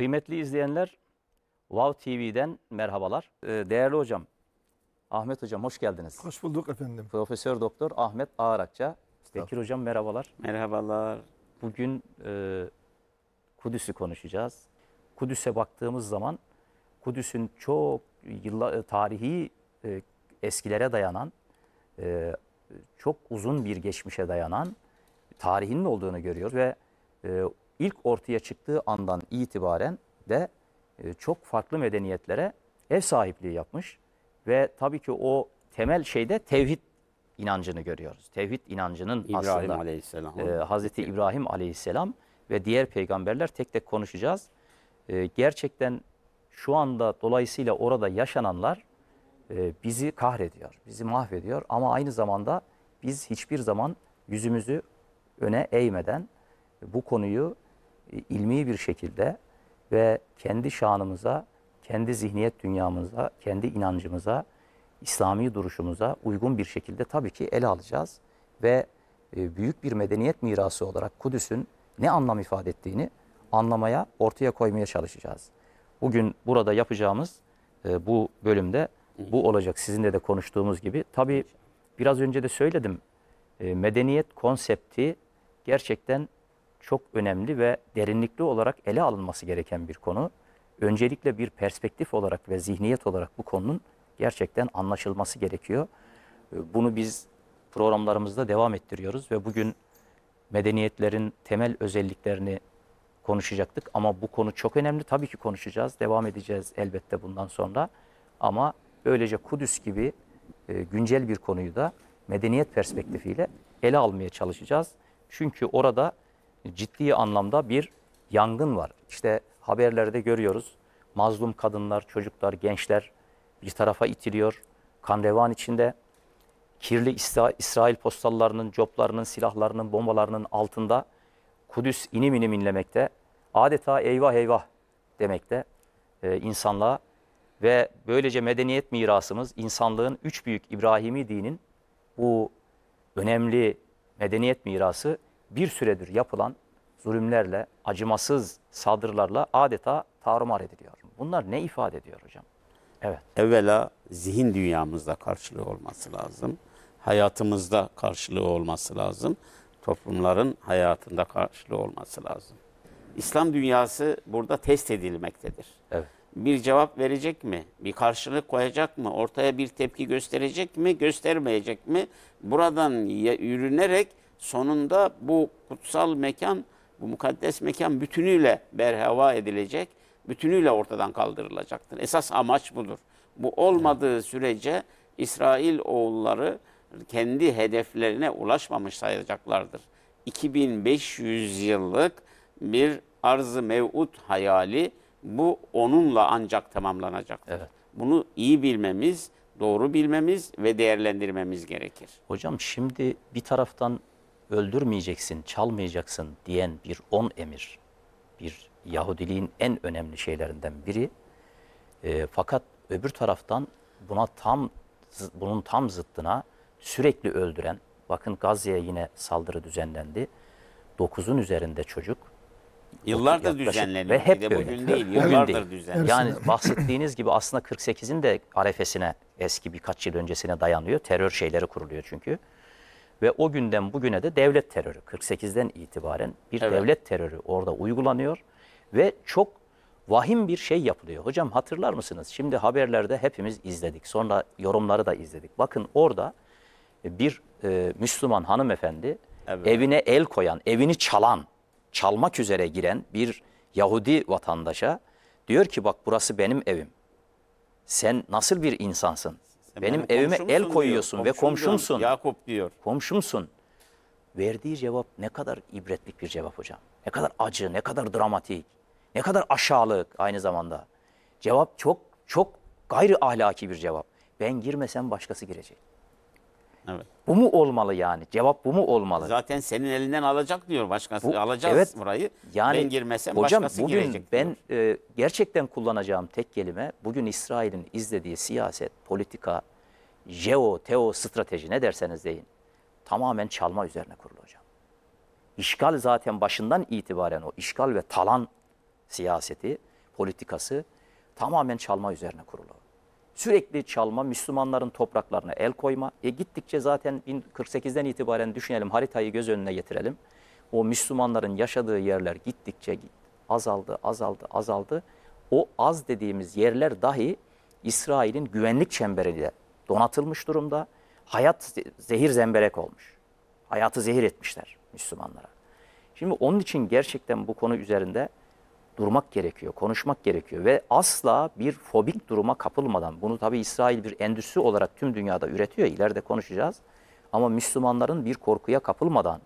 Kıymetli izleyenler, Wow TV'den merhabalar. Ee, değerli hocam, Ahmet hocam hoş geldiniz. Hoş bulduk efendim. Profesör Doktor Ahmet Ağarakça. Bekir hocam merhabalar. Merhabalar. Bugün e, Kudüs'ü konuşacağız. Kudüs'e baktığımız zaman Kudüs'ün çok yılla, e, tarihi e, eskilere dayanan, e, çok uzun bir geçmişe dayanan tarihinin olduğunu görüyoruz ve e, ilk ortaya çıktığı andan itibaren de e, çok farklı medeniyetlere ev sahipliği yapmış ve tabii ki o temel şeyde tevhid inancını görüyoruz. Tevhid inancının İbrahim aslında Aleyhisselam. E, Hazreti İbrahim Aleyhisselam ve diğer peygamberler tek tek konuşacağız. E, gerçekten şu anda dolayısıyla orada yaşananlar e, bizi kahrediyor, bizi mahvediyor ama aynı zamanda biz hiçbir zaman yüzümüzü öne eğmeden bu konuyu e, ilmi bir şekilde ve kendi şanımıza, kendi zihniyet dünyamıza, kendi inancımıza, İslami duruşumuza uygun bir şekilde tabii ki ele alacağız. Ve e, büyük bir medeniyet mirası olarak Kudüs'ün ne anlam ifade ettiğini anlamaya, ortaya koymaya çalışacağız. Bugün burada yapacağımız e, bu bölümde bu olacak. Sizinle de konuştuğumuz gibi. Tabii biraz önce de söyledim. Medeniyet konsepti gerçekten çok önemli ve derinlikli olarak ele alınması gereken bir konu. Öncelikle bir perspektif olarak ve zihniyet olarak bu konunun gerçekten anlaşılması gerekiyor. Ee, bunu biz programlarımızda devam ettiriyoruz ve bugün medeniyetlerin temel özelliklerini konuşacaktık ama bu konu çok önemli. Tabii ki konuşacağız, devam edeceğiz elbette bundan sonra. Ama böylece Kudüs gibi e, güncel bir konuyu da medeniyet perspektifiyle ele almaya çalışacağız. Çünkü orada ciddi anlamda bir yangın var. İşte haberlerde görüyoruz mazlum kadınlar, çocuklar, gençler bir tarafa itiliyor. Kan revan içinde kirli İsra İsrail postallarının, coplarının, silahlarının, bombalarının altında Kudüs inim inim inlemekte. Adeta eyvah eyvah demekte e, insanlığa ve böylece medeniyet mirasımız insanlığın üç büyük İbrahimi dinin bu önemli medeniyet mirası bir süredir yapılan zulümlerle, acımasız saldırılarla adeta tarumar ediliyor. Bunlar ne ifade ediyor hocam? Evet. Evvela zihin dünyamızda karşılığı olması lazım. Hayatımızda karşılığı olması lazım. Toplumların hayatında karşılığı olması lazım. İslam dünyası burada test edilmektedir. Evet. Bir cevap verecek mi? Bir karşılık koyacak mı? Ortaya bir tepki gösterecek mi? Göstermeyecek mi? Buradan yürünerek sonunda bu kutsal mekan, bu mukaddes mekan bütünüyle berheva edilecek, bütünüyle ortadan kaldırılacaktır. Esas amaç budur. Bu olmadığı sürece İsrail oğulları kendi hedeflerine ulaşmamış sayacaklardır. 2500 yıllık bir arzı mevut hayali bu onunla ancak tamamlanacaktır. Evet. Bunu iyi bilmemiz, doğru bilmemiz ve değerlendirmemiz gerekir. Hocam şimdi bir taraftan öldürmeyeceksin, çalmayacaksın diyen bir on emir, bir Yahudiliğin en önemli şeylerinden biri. E, fakat öbür taraftan buna tam bunun tam zıttına sürekli öldüren, bakın Gazze'ye yine saldırı düzenlendi. Dokuzun üzerinde çocuk. Yıllardır düzenleniyor. Ve hep de bugün değil, yıllardır düzenleniyor. Yani bahsettiğiniz gibi aslında 48'in de arefesine, eski birkaç yıl öncesine dayanıyor. Terör şeyleri kuruluyor çünkü. Ve o günden bugüne de devlet terörü 48'den itibaren bir evet. devlet terörü orada uygulanıyor ve çok vahim bir şey yapılıyor. Hocam hatırlar mısınız? Şimdi haberlerde hepimiz izledik. Sonra yorumları da izledik. Bakın orada e, bir e, Müslüman hanımefendi evet. evine el koyan, evini çalan, çalmak üzere giren bir Yahudi vatandaşa diyor ki bak burası benim evim. Sen nasıl bir insansın? Benim yani evime el koyuyorsun diyor, ve komşumsun. Diyor, Yakup diyor. Komşumsun. Verdiği cevap ne kadar ibretlik bir cevap hocam. Ne kadar acı, ne kadar dramatik, ne kadar aşağılık aynı zamanda. Cevap çok çok gayri ahlaki bir cevap. Ben girmesem başkası girecek. Evet. Bu mu olmalı yani? Cevap bu mu olmalı? Zaten senin elinden alacak diyor başkası. Bu, alacağız evet, burayı. Yani, ben girmesem hocam, başkası bugün girecek. Ben e, gerçekten kullanacağım tek kelime bugün İsrail'in izlediği siyaset, politika, jeo, teo strateji ne derseniz deyin. Tamamen çalma üzerine kurulu hocam. İşgal zaten başından itibaren o işgal ve talan siyaseti, politikası tamamen çalma üzerine kurulu sürekli çalma, Müslümanların topraklarına el koyma. E gittikçe zaten 48'den itibaren düşünelim haritayı göz önüne getirelim. O Müslümanların yaşadığı yerler gittikçe azaldı, azaldı, azaldı. O az dediğimiz yerler dahi İsrail'in güvenlik çemberiyle donatılmış durumda. Hayat zehir zemberek olmuş. Hayatı zehir etmişler Müslümanlara. Şimdi onun için gerçekten bu konu üzerinde durmak gerekiyor, konuşmak gerekiyor ve asla bir fobik duruma kapılmadan bunu tabi İsrail bir endüstri olarak tüm dünyada üretiyor ileride konuşacağız ama Müslümanların bir korkuya kapılmadan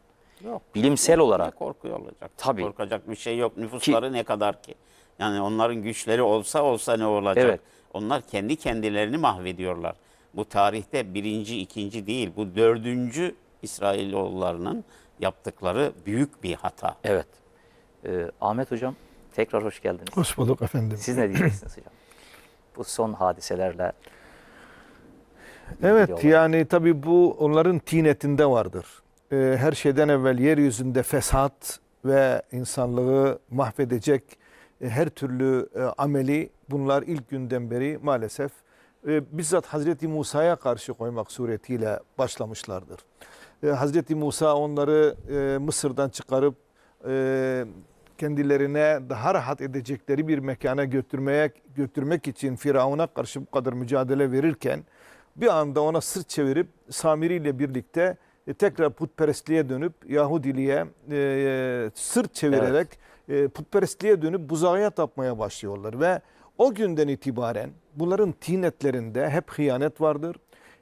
yok, bilimsel yok, olarak korku olacak. Tabii. Korkacak bir şey yok. Nüfusları ki, ne kadar ki? Yani onların güçleri olsa olsa ne olacak? Evet. Onlar kendi kendilerini mahvediyorlar. Bu tarihte birinci, ikinci değil. Bu dördüncü İsrailoğullarının yaptıkları büyük bir hata. Evet. Ee, Ahmet Hocam Tekrar hoş geldiniz. Hoş bulduk efendim. Siz ne diyeceksiniz hocam? Bu son hadiselerle Evet yani tabii bu onların tinetinde vardır. Ee, her şeyden evvel yeryüzünde fesat ve insanlığı mahvedecek e, her türlü e, ameli bunlar ilk günden beri maalesef e, bizzat Hazreti Musa'ya karşı koymak suretiyle başlamışlardır. E, Hazreti Musa onları e, Mısır'dan çıkarıp e, kendilerine daha rahat edecekleri bir mekana götürmeye götürmek için Firavun'a karşı bu kadar mücadele verirken bir anda ona sırt çevirip Samiri ile birlikte e, tekrar putperestliğe dönüp Yahudiliğe e, e sırt çevirerek evet. e, putperestliğe dönüp buzağa tapmaya başlıyorlar ve o günden itibaren bunların tinetlerinde hep hıyanet vardır.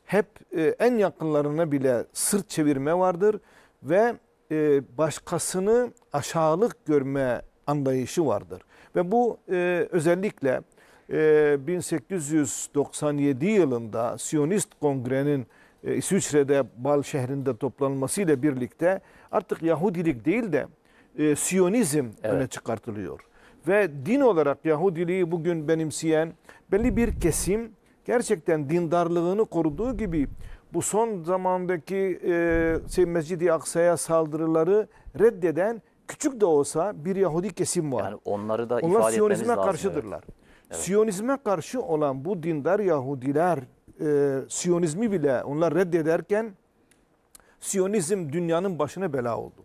Hep e, en yakınlarına bile sırt çevirme vardır ve e, başkasını aşağılık görme anlayışı vardır. Ve bu e, özellikle e, 1897 yılında Siyonist Kongre'nin e, İsviçre'de Bal şehrinde toplanmasıyla birlikte artık Yahudilik değil de e, Siyonizm evet. öne çıkartılıyor. Ve din olarak Yahudiliği bugün benimseyen belli bir kesim gerçekten dindarlığını koruduğu gibi bu son zamandaki e, şey, Mescid-i Aksa'ya saldırıları reddeden küçük de olsa bir Yahudi kesim var. Yani onları da Onlar ifade Siyonizme lazım, karşıdırlar. Evet. Evet. Siyonizme karşı olan bu dindar Yahudiler e, Siyonizmi bile onlar reddederken Siyonizm dünyanın başına bela oldu.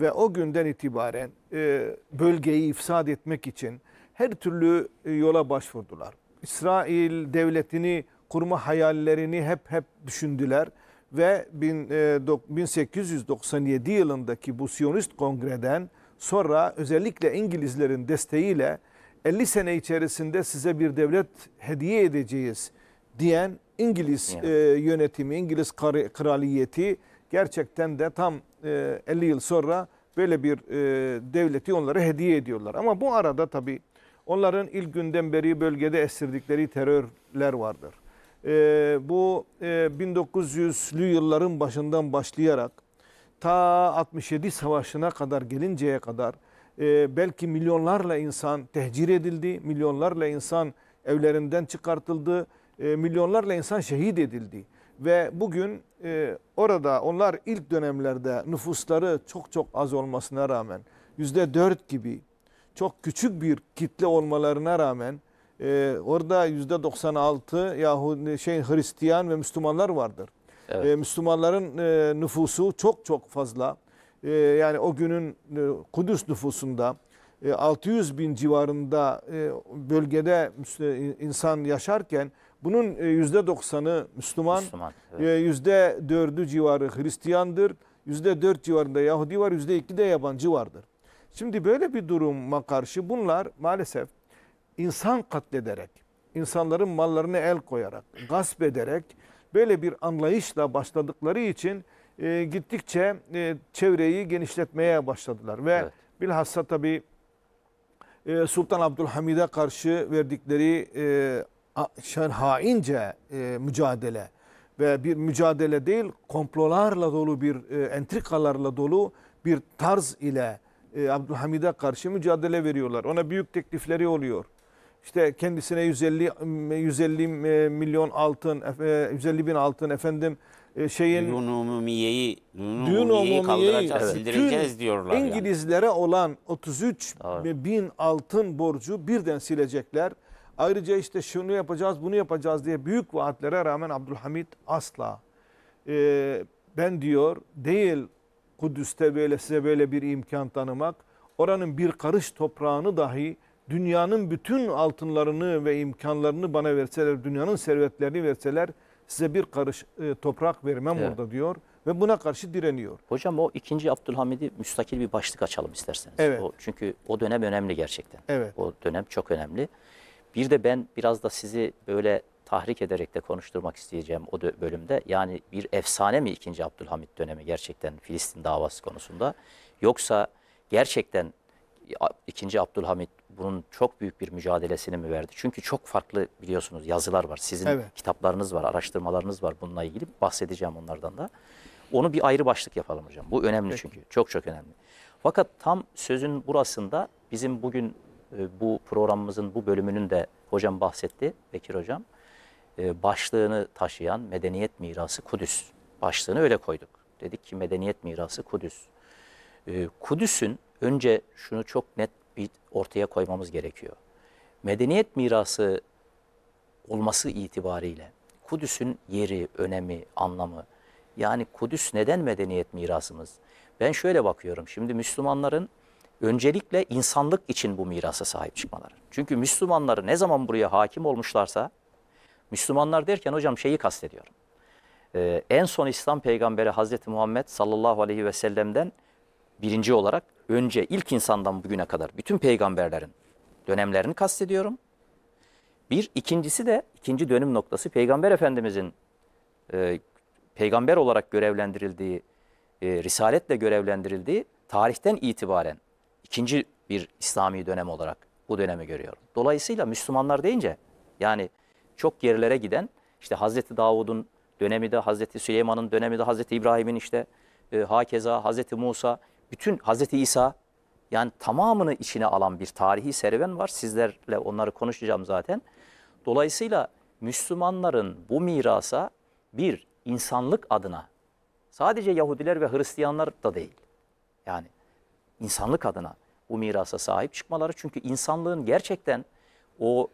Ve o günden itibaren e, bölgeyi ifsad etmek için her türlü e, yola başvurdular. İsrail devletini kurma hayallerini hep hep düşündüler ve 1897 e, yılındaki bu Siyonist kongreden sonra özellikle İngilizlerin desteğiyle 50 sene içerisinde size bir devlet hediye edeceğiz diyen İngiliz yani. E, yönetimi, İngiliz kar- kraliyeti gerçekten de tam 50 e, yıl sonra böyle bir devleti onlara hediye ediyorlar. Ama bu arada tabii onların ilk günden beri bölgede esirdikleri terörler vardır e, bu e, 1900'lü yılların başından başlayarak ta 67 savaşına kadar gelinceye kadar e, belki milyonlarla insan tehcir edildi, milyonlarla insan evlerinden çıkartıldı, e, milyonlarla insan şehit edildi. Ve bugün e, orada onlar ilk dönemlerde nüfusları çok çok az olmasına rağmen yüzde dört gibi çok küçük bir kitle olmalarına rağmen e, orada %96 Yahudi, şey Hristiyan ve Müslümanlar vardır. Evet. E, Müslümanların e, nüfusu çok çok fazla. E, yani o günün e, Kudüs nüfusunda e, 600 bin civarında e, bölgede insan yaşarken bunun e, yüzde %90'ı Müslüman, Müslüman evet. %4'ü e, civarı Hristiyandır, %4 civarında Yahudi var, yüzde %2 de yabancı vardır. Şimdi böyle bir duruma karşı bunlar maalesef insan katlederek, insanların mallarını el koyarak, gasp ederek böyle bir anlayışla başladıkları için e, gittikçe e, çevreyi genişletmeye başladılar. Ve evet. bilhassa tabi e, Sultan Abdülhamid'e karşı verdikleri e, haince e, mücadele ve bir mücadele değil komplolarla dolu bir e, entrikalarla dolu bir tarz ile e, Abdülhamid'e karşı mücadele veriyorlar. Ona büyük teklifleri oluyor işte kendisine 150 150 e, milyon altın, 150 e, bin altın efendim e, şeyin düğün umumiyeyi, düğün, düğün umumiyeyi kaldıracağız, evet. diyorlar. İngilizlere yani. olan 33 Doğru. bin altın borcu birden silecekler. Ayrıca işte şunu yapacağız, bunu yapacağız diye büyük vaatlere rağmen Abdülhamit asla e, ben diyor değil Kudüs'te böyle size böyle bir imkan tanımak, oranın bir karış toprağını dahi dünyanın bütün altınlarını ve imkanlarını bana verseler, dünyanın servetlerini verseler size bir karış e, toprak vermem evet. orada diyor ve buna karşı direniyor. Hocam o ikinci Abdülhamid'i müstakil bir başlık açalım isterseniz. Evet. O, çünkü o dönem önemli gerçekten. Evet. O dönem çok önemli. Bir de ben biraz da sizi böyle tahrik ederek de konuşturmak isteyeceğim o bölümde. Yani bir efsane mi ikinci Abdülhamid dönemi gerçekten Filistin davası konusunda? Yoksa gerçekten II. Abdülhamit bunun çok büyük bir mücadelesini mi verdi? Çünkü çok farklı biliyorsunuz yazılar var. Sizin evet. kitaplarınız var, araştırmalarınız var bununla ilgili. Bahsedeceğim onlardan da. Onu bir ayrı başlık yapalım hocam. Bu önemli Peki. çünkü. Çok çok önemli. Fakat tam sözün burasında bizim bugün e, bu programımızın bu bölümünün de hocam bahsetti, Bekir hocam. E, başlığını taşıyan medeniyet mirası Kudüs. Başlığını öyle koyduk. Dedik ki medeniyet mirası Kudüs. E, Kudüs'ün önce şunu çok net bir ortaya koymamız gerekiyor. Medeniyet mirası olması itibariyle Kudüs'ün yeri, önemi, anlamı. Yani Kudüs neden medeniyet mirasımız? Ben şöyle bakıyorum. Şimdi Müslümanların öncelikle insanlık için bu mirasa sahip çıkmaları. Çünkü Müslümanları ne zaman buraya hakim olmuşlarsa, Müslümanlar derken hocam şeyi kastediyorum. Ee, en son İslam peygamberi Hazreti Muhammed sallallahu aleyhi ve sellem'den birinci olarak önce ilk insandan bugüne kadar bütün peygamberlerin dönemlerini kastediyorum. Bir, ikincisi de ikinci dönüm noktası Peygamber Efendimizin e, peygamber olarak görevlendirildiği, e, risaletle görevlendirildiği tarihten itibaren ikinci bir İslami dönem olarak bu dönemi görüyorum. Dolayısıyla Müslümanlar deyince yani çok gerilere giden işte Hazreti Davud'un dönemi de Hazreti Süleyman'ın dönemi de Hazreti İbrahim'in işte e, hakeza Hazreti Musa bütün Hazreti İsa yani tamamını içine alan bir tarihi serüven var. Sizlerle onları konuşacağım zaten. Dolayısıyla Müslümanların bu mirasa bir insanlık adına sadece Yahudiler ve Hristiyanlar da değil. Yani insanlık adına bu mirasa sahip çıkmaları. Çünkü insanlığın gerçekten o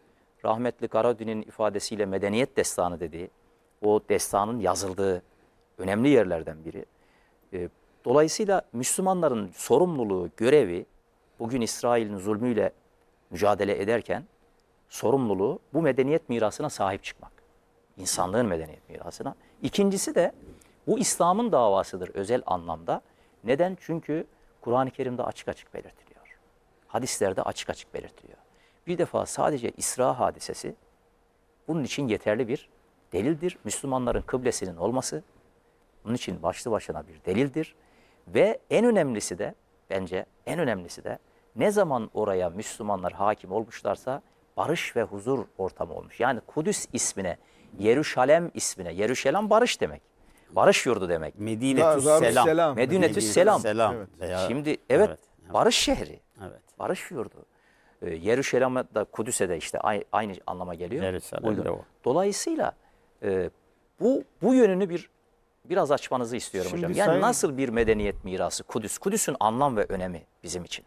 rahmetli Karadün'ün ifadesiyle medeniyet destanı dediği, o destanın yazıldığı önemli yerlerden biri. Ee, Dolayısıyla Müslümanların sorumluluğu, görevi bugün İsrail'in zulmüyle mücadele ederken sorumluluğu bu medeniyet mirasına sahip çıkmak. İnsanlığın medeniyet mirasına. İkincisi de bu İslam'ın davasıdır özel anlamda. Neden? Çünkü Kur'an-ı Kerim'de açık açık belirtiliyor. Hadislerde açık açık belirtiliyor. Bir defa sadece İsra hadisesi bunun için yeterli bir delildir. Müslümanların kıblesinin olması bunun için başlı başına bir delildir. Ve en önemlisi de bence en önemlisi de ne zaman oraya Müslümanlar hakim olmuşlarsa barış ve huzur ortamı olmuş. Yani Kudüs ismine, Yeruşalem ismine, Yeruşalem barış demek. Barış yurdu demek. Medinetüs selam. selam. Medinetüs selam. selam. Evet. Şimdi evet, evet, barış şehri. Evet. Barış yurdu. Ee, Yeruşalem'e de Kudüs'e de işte aynı, aynı anlama geliyor. Yeruşalem'de o. Dolayısıyla e, bu bu yönünü bir biraz açmanızı istiyorum Şimdi hocam. Yani sayın, nasıl bir medeniyet mirası Kudüs? Kudüs'ün anlam ve önemi bizim için.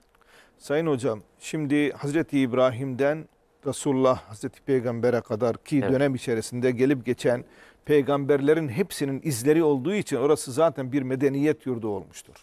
Sayın hocam, şimdi Hazreti İbrahim'den Resulullah Hazreti Peygamber'e kadar ki evet. dönem içerisinde gelip geçen peygamberlerin hepsinin izleri olduğu için orası zaten bir medeniyet yurdu olmuştur.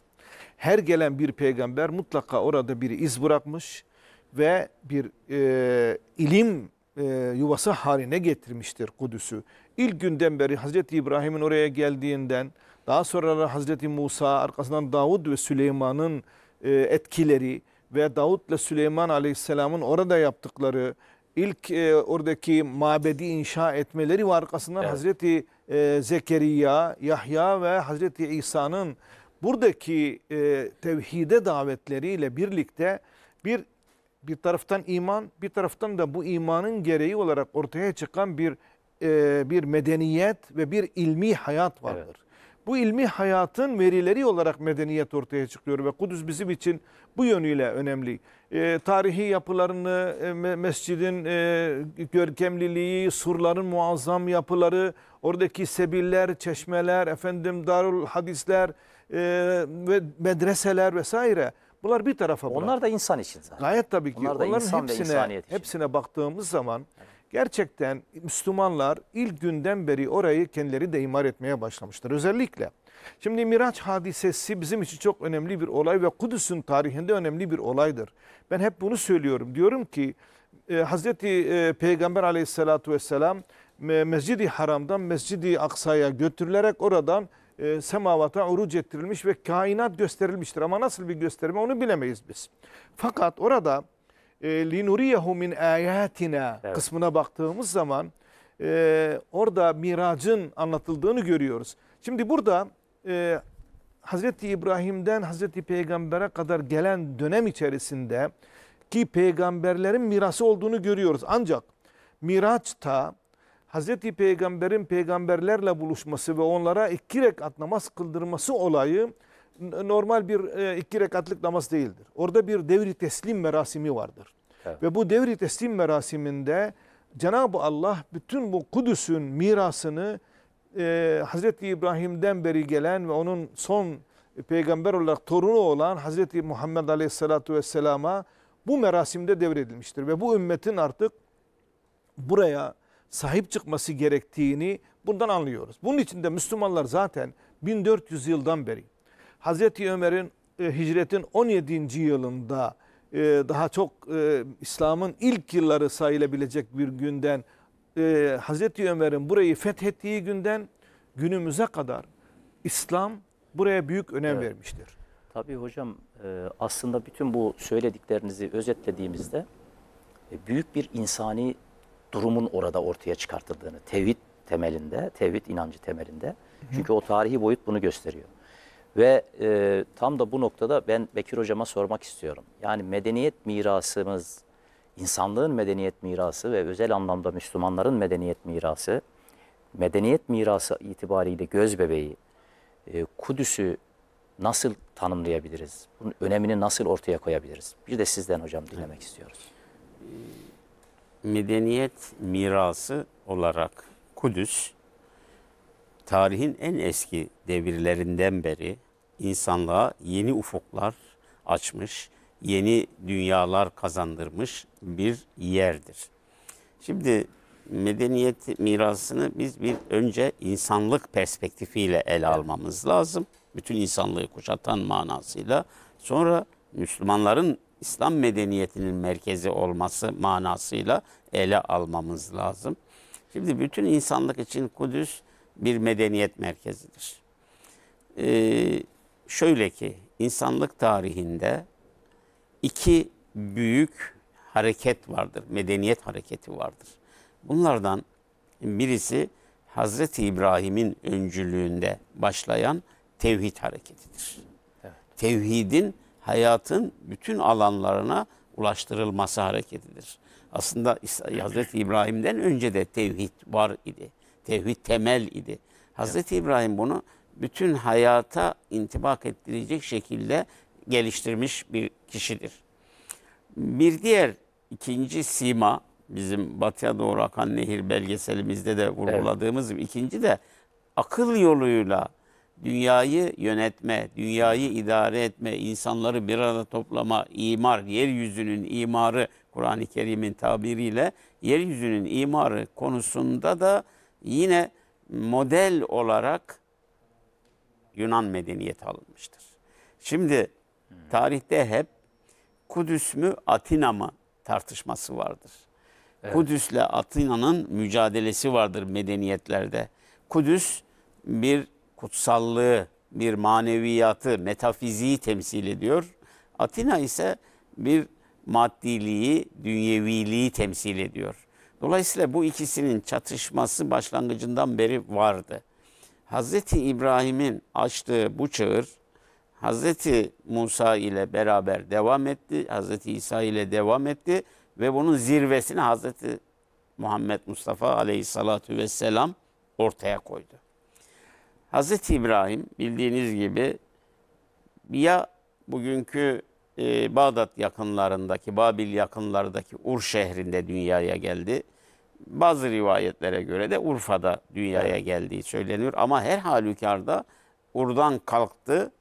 Her gelen bir peygamber mutlaka orada bir iz bırakmış ve bir e, ilim e, yuvası haline getirmiştir Kudüs'ü. İlk günden beri Hazreti İbrahim'in oraya geldiğinden, daha sonra Hazreti Musa, arkasından Davud ve Süleyman'ın e, etkileri ve Davud Davud'la Süleyman Aleyhisselam'ın orada yaptıkları ilk e, oradaki mabedi inşa etmeleri ve arkasından evet. Hazreti Zekeriya, Yahya ve Hazreti İsa'nın buradaki tevhide davetleriyle birlikte bir bir taraftan iman, bir taraftan da bu imanın gereği olarak ortaya çıkan bir e, bir medeniyet ve bir ilmi hayat vardır. Evet. Bu ilmi hayatın verileri olarak medeniyet ortaya çıkıyor ve Kudüs bizim için bu yönüyle önemli. E, tarihi yapılarını, e, mescidin e, görkemliliği, surların muazzam yapıları, oradaki sebiller, çeşmeler, efendim darul hadisler e, ve medreseler vesaire Bunlar bir tarafa bırak. Onlar da insan için zaten. Gayet tabii ki. Onlar da Onların insan hepsine, ve insaniyet için. hepsine baktığımız zaman gerçekten Müslümanlar ilk günden beri orayı kendileri de imar etmeye başlamıştır. Özellikle şimdi Miraç hadisesi bizim için çok önemli bir olay ve Kudüs'ün tarihinde önemli bir olaydır. Ben hep bunu söylüyorum. Diyorum ki e, Hazreti e, Peygamber aleyhissalatu vesselam Mescid-i Haram'dan Mescid-i Aksa'ya götürülerek oradan e, semavata uruc ettirilmiş ve kainat gösterilmiştir. Ama nasıl bir gösterme onu bilemeyiz biz. Fakat orada e, linuriyehu min ayatina evet. kısmına baktığımız zaman e, orada miracın anlatıldığını görüyoruz. Şimdi burada e, Hazreti İbrahim'den Hazreti Peygamber'e kadar gelen dönem içerisinde ki peygamberlerin mirası olduğunu görüyoruz. Ancak Miraç'ta Hz. Peygamber'in peygamberlerle buluşması ve onlara iki rekat namaz kıldırması olayı normal bir e, iki rekatlık namaz değildir. Orada bir devri teslim merasimi vardır. Evet. Ve bu devri teslim merasiminde Cenab-ı Allah bütün bu Kudüs'ün mirasını e, Hazreti İbrahim'den beri gelen ve onun son peygamber olarak torunu olan Hazreti Muhammed Aleyhisselatü Vesselam'a bu merasimde devredilmiştir. Ve bu ümmetin artık buraya sahip çıkması gerektiğini bundan anlıyoruz. Bunun için de Müslümanlar zaten 1400 yıldan beri Hazreti Ömer'in e, hicretin 17. yılında e, daha çok e, İslam'ın ilk yılları sayılabilecek bir günden e, Hazreti Ömer'in burayı fethettiği günden günümüze kadar İslam buraya büyük önem evet. vermiştir. Tabii hocam e, aslında bütün bu söylediklerinizi özetlediğimizde e, büyük bir insani durumun orada ortaya çıkartıldığını. Tevhid temelinde, tevhid inancı temelinde. Çünkü o tarihi boyut bunu gösteriyor. Ve e, tam da bu noktada ben Bekir hocama sormak istiyorum. Yani medeniyet mirasımız, insanlığın medeniyet mirası ve özel anlamda Müslümanların medeniyet mirası, medeniyet mirası itibariyle göz bebeği, e, Kudüs'ü nasıl tanımlayabiliriz? Bunun önemini nasıl ortaya koyabiliriz? Bir de sizden hocam dinlemek evet. istiyoruz. E, medeniyet mirası olarak Kudüs tarihin en eski devirlerinden beri insanlığa yeni ufuklar açmış, yeni dünyalar kazandırmış bir yerdir. Şimdi medeniyet mirasını biz bir önce insanlık perspektifiyle ele almamız lazım. Bütün insanlığı kuşatan manasıyla. Sonra Müslümanların İslam medeniyetinin merkezi olması manasıyla ele almamız lazım. Şimdi bütün insanlık için Kudüs bir medeniyet merkezidir. Ee, şöyle ki insanlık tarihinde iki büyük hareket vardır. Medeniyet hareketi vardır. Bunlardan birisi Hazreti İbrahim'in öncülüğünde başlayan tevhid hareketidir. Evet. Tevhidin hayatın bütün alanlarına ulaştırılması hareketidir. Aslında Hazreti İbrahim'den önce de tevhid var idi. Tevhid temel idi. Hazreti İbrahim bunu bütün hayata intibak ettirecek şekilde geliştirmiş bir kişidir. Bir diğer ikinci sima bizim Batıya Doğru Akan Nehir belgeselimizde de vurguladığımız evet. ikinci de akıl yoluyla dünyayı yönetme, dünyayı idare etme, insanları bir arada toplama, imar, yeryüzünün imarı Kur'an-ı Kerim'in tabiriyle yeryüzünün imarı konusunda da yine model olarak Yunan medeniyeti alınmıştır. Şimdi tarihte hep Kudüs mü Atina mı tartışması vardır. Evet. Kudüs'le Atina'nın mücadelesi vardır medeniyetlerde. Kudüs bir kutsallığı, bir maneviyatı, metafiziği temsil ediyor. Atina ise bir maddiliği, dünyeviliği temsil ediyor. Dolayısıyla bu ikisinin çatışması başlangıcından beri vardı. Hz. İbrahim'in açtığı bu çığır Hz. Musa ile beraber devam etti. Hz. İsa ile devam etti ve bunun zirvesini Hz. Muhammed Mustafa aleyhissalatu vesselam ortaya koydu. Hz. İbrahim bildiğiniz gibi ya bugünkü e, Bağdat yakınlarındaki, Babil yakınlarındaki Ur şehrinde dünyaya geldi. Bazı rivayetlere göre de Urfa'da dünyaya geldiği söyleniyor. Ama her halükarda Ur'dan kalktı.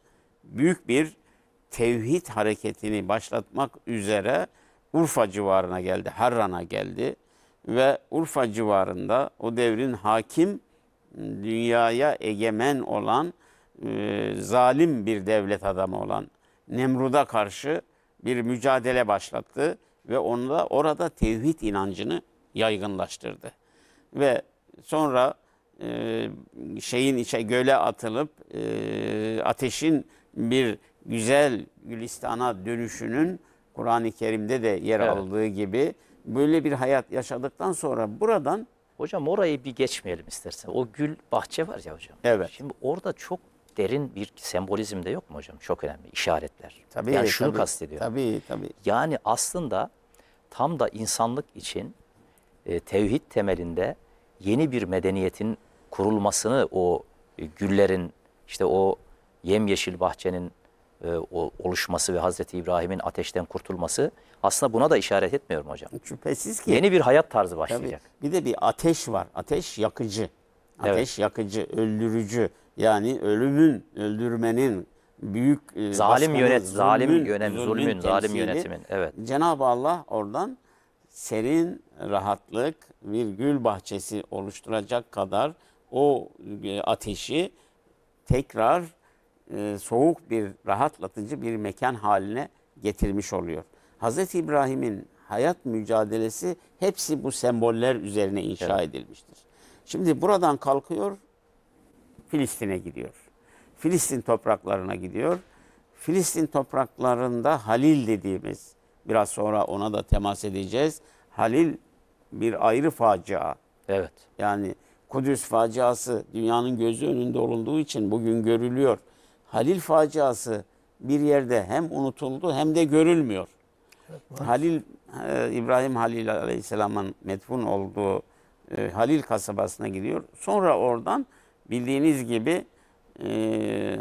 Büyük bir tevhid hareketini başlatmak üzere Urfa civarına geldi, Harran'a geldi. Ve Urfa civarında o devrin hakim dünyaya egemen olan, e, zalim bir devlet adamı olan Nemrud'a karşı bir mücadele başlattı ve onu da orada tevhid inancını yaygınlaştırdı. Ve sonra e, şeyin içe göle atılıp e, ateşin bir güzel Gülistan'a dönüşünün Kur'an-ı Kerim'de de yer evet. aldığı gibi böyle bir hayat yaşadıktan sonra buradan Hocam orayı bir geçmeyelim istersen. O gül bahçe var ya hocam. Evet. Şimdi orada çok derin bir sembolizm de yok mu hocam? Çok önemli işaretler. Tabii, yani şunu tabii, kastediyorum. Tabii tabii. Yani aslında tam da insanlık için e, tevhid temelinde yeni bir medeniyetin kurulmasını o e, güllerin işte o yemyeşil bahçenin e, oluşması ve Hazreti İbrahim'in ateşten kurtulması aslında buna da işaret etmiyorum hocam. Şüphesiz ki. Yeni bir hayat tarzı başlayacak. Tabii, bir de bir ateş var. Ateş yakıcı. Ateş evet. yakıcı, öldürücü. Yani ölümün, öldürmenin büyük e, zalim yönet, zulmün, zalim yönet, zulmün, zulmün zalim yönetimin. Evet. Cenab-ı Allah oradan serin rahatlık bir gül bahçesi oluşturacak kadar o e, ateşi tekrar e, soğuk bir rahatlatıcı bir mekan haline getirmiş oluyor. Hazreti İbrahim'in hayat mücadelesi hepsi bu semboller üzerine inşa evet. edilmiştir. Şimdi buradan kalkıyor Filistin'e gidiyor. Filistin topraklarına gidiyor. Filistin topraklarında Halil dediğimiz biraz sonra ona da temas edeceğiz. Halil bir ayrı facia. Evet. Yani Kudüs faciası dünyanın gözü önünde olunduğu için bugün görülüyor. Halil faciası bir yerde hem unutuldu hem de görülmüyor. Evet, Halil e, İbrahim Halil Aleyhisselam'ın metfun olduğu e, Halil kasabasına gidiyor. Sonra oradan bildiğiniz gibi e,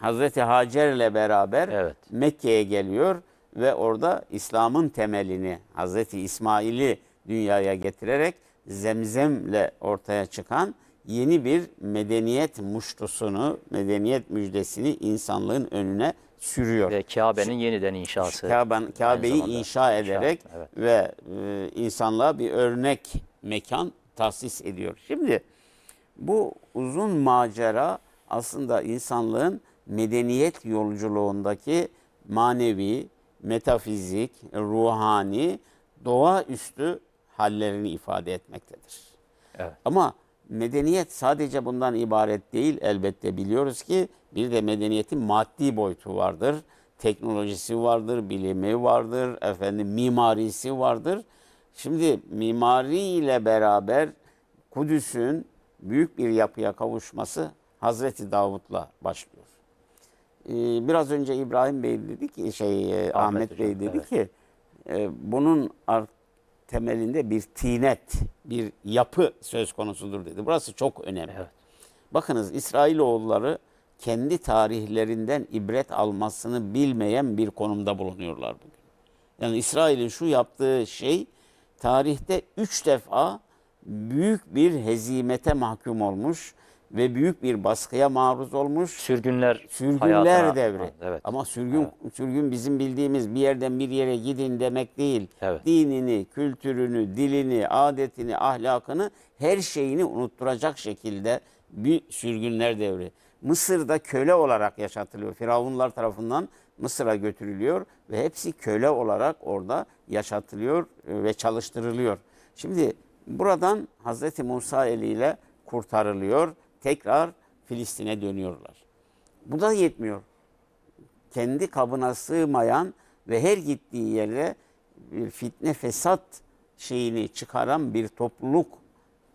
Hazreti Hacer ile beraber evet. Mekke'ye geliyor ve orada İslam'ın temelini Hazreti İsmail'i dünyaya getirerek zemzemle ortaya çıkan yeni bir medeniyet muştusunu, medeniyet müjdesini insanlığın önüne sürüyor. Ve Kabe'nin yeniden inşası. Kabe'yi Kabe inşa ederek evet. ve e, insanlığa bir örnek mekan tahsis ediyor. Şimdi bu uzun macera aslında insanlığın medeniyet yolculuğundaki manevi, metafizik, ruhani, doğaüstü hallerini ifade etmektedir. Evet. Ama medeniyet sadece bundan ibaret değil elbette biliyoruz ki bir de medeniyetin maddi boyutu vardır. Teknolojisi vardır, bilimi vardır, efendim mimarisi vardır. Şimdi mimari ile beraber Kudüs'ün büyük bir yapıya kavuşması Hazreti Davut'la başlıyor. Ee, biraz önce İbrahim Bey dedi ki şey e, Ahmet, Ahmet Bey dedi evet. ki e, bunun artık temelinde bir tinet, bir yapı söz konusudur dedi. Burası çok önemli. Evet. Bakınız İsrailoğulları kendi tarihlerinden ibret almasını bilmeyen bir konumda bulunuyorlar bugün. Yani İsrail'in şu yaptığı şey tarihte üç defa büyük bir hezimete mahkum olmuş ve büyük bir baskıya maruz olmuş. Sürgünler sürgünler hayatına- devri. Evet. Ama sürgün sürgün bizim bildiğimiz bir yerden bir yere gidin demek değil. Evet. Dinini, kültürünü, dilini, adetini, ahlakını her şeyini unutturacak şekilde bir sürgünler devri. Mısır'da köle olarak yaşatılıyor. Firavunlar tarafından Mısır'a götürülüyor ve hepsi köle olarak orada yaşatılıyor e, ve çalıştırılıyor. Şimdi buradan Hazreti Musa eliyle kurtarılıyor tekrar Filistin'e dönüyorlar. Bu da yetmiyor. Kendi kabına sığmayan ve her gittiği yere bir fitne fesat şeyini çıkaran bir topluluk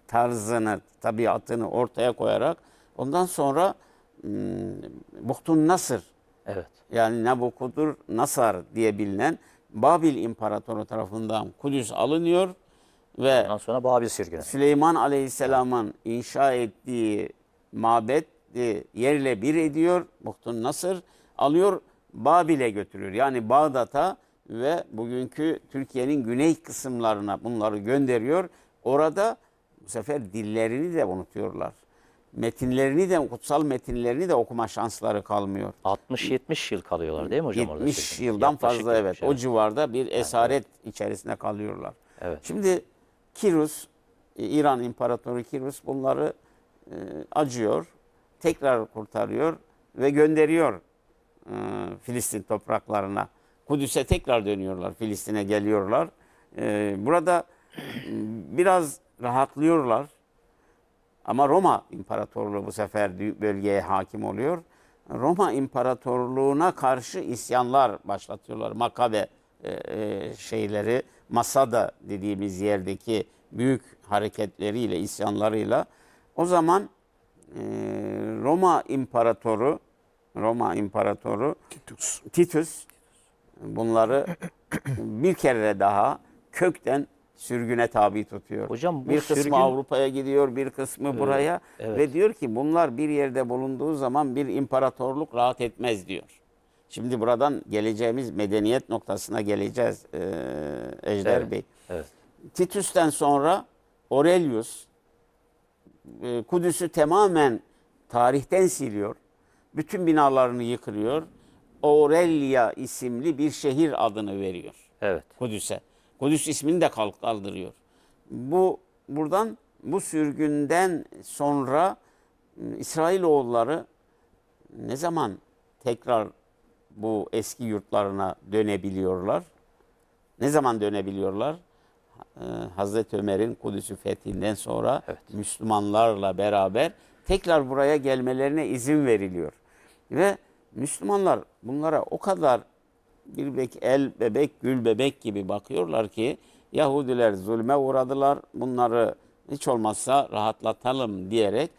tarzını, tabiatını ortaya koyarak ondan sonra ım, hmm, Buhtun Nasır evet. yani Nabukudur Nasar diye bilinen Babil İmparatoru tarafından Kudüs alınıyor ve Ondan sonra Babil sirkine. Süleyman Aleyhisselam'ın inşa ettiği mabet e, yerle bir ediyor. Muhtun Nasır alıyor Babil'e götürüyor. Yani Bağdat'a ve bugünkü Türkiye'nin güney kısımlarına bunları gönderiyor. Orada bu sefer dillerini de unutuyorlar. Metinlerini de kutsal metinlerini de okuma şansları kalmıyor. 60-70 yıl kalıyorlar değil mi hocam 70 orada? 70 yıldan fazla evet. Şey. O civarda bir esaret evet. içerisinde kalıyorlar. Evet. Şimdi Kirus, İran İmparatoru Kirus bunları e, acıyor, tekrar kurtarıyor ve gönderiyor e, Filistin topraklarına. Kudüs'e tekrar dönüyorlar, Filistin'e geliyorlar. E, burada biraz rahatlıyorlar. Ama Roma İmparatorluğu bu sefer bölgeye hakim oluyor. Roma İmparatorluğu'na karşı isyanlar başlatıyorlar. Makabe e, şeyleri, Masada dediğimiz yerdeki büyük hareketleriyle, isyanlarıyla o zaman e, Roma İmparatoru Roma İmparatoru Titus. Titus bunları bir kere daha kökten sürgüne tabi tutuyor. Hocam bu bir kısmı sürgün... Avrupa'ya gidiyor, bir kısmı evet, buraya evet. ve diyor ki bunlar bir yerde bulunduğu zaman bir imparatorluk rahat etmez diyor. Şimdi buradan geleceğimiz medeniyet noktasına geleceğiz ee, Ejder evet, Bey. Evet. Titus'ten sonra Aurelius e, Kudüs'ü tamamen tarihten siliyor. Bütün binalarını yıkılıyor. Aurelia isimli bir şehir adını veriyor. Evet. Kudüs'e. Kudüs ismini de kaldırıyor. Bu buradan bu sürgünden sonra ıı, İsrailoğulları ne zaman tekrar bu eski yurtlarına dönebiliyorlar? Ne zaman dönebiliyorlar? E, Hazreti Ömer'in Kudüs'ü fethinden sonra evet. Müslümanlarla beraber tekrar buraya gelmelerine izin veriliyor. Ve Müslümanlar bunlara o kadar bir bek el bebek gül bebek gibi bakıyorlar ki Yahudiler zulme uğradılar. Bunları hiç olmazsa rahatlatalım diyerek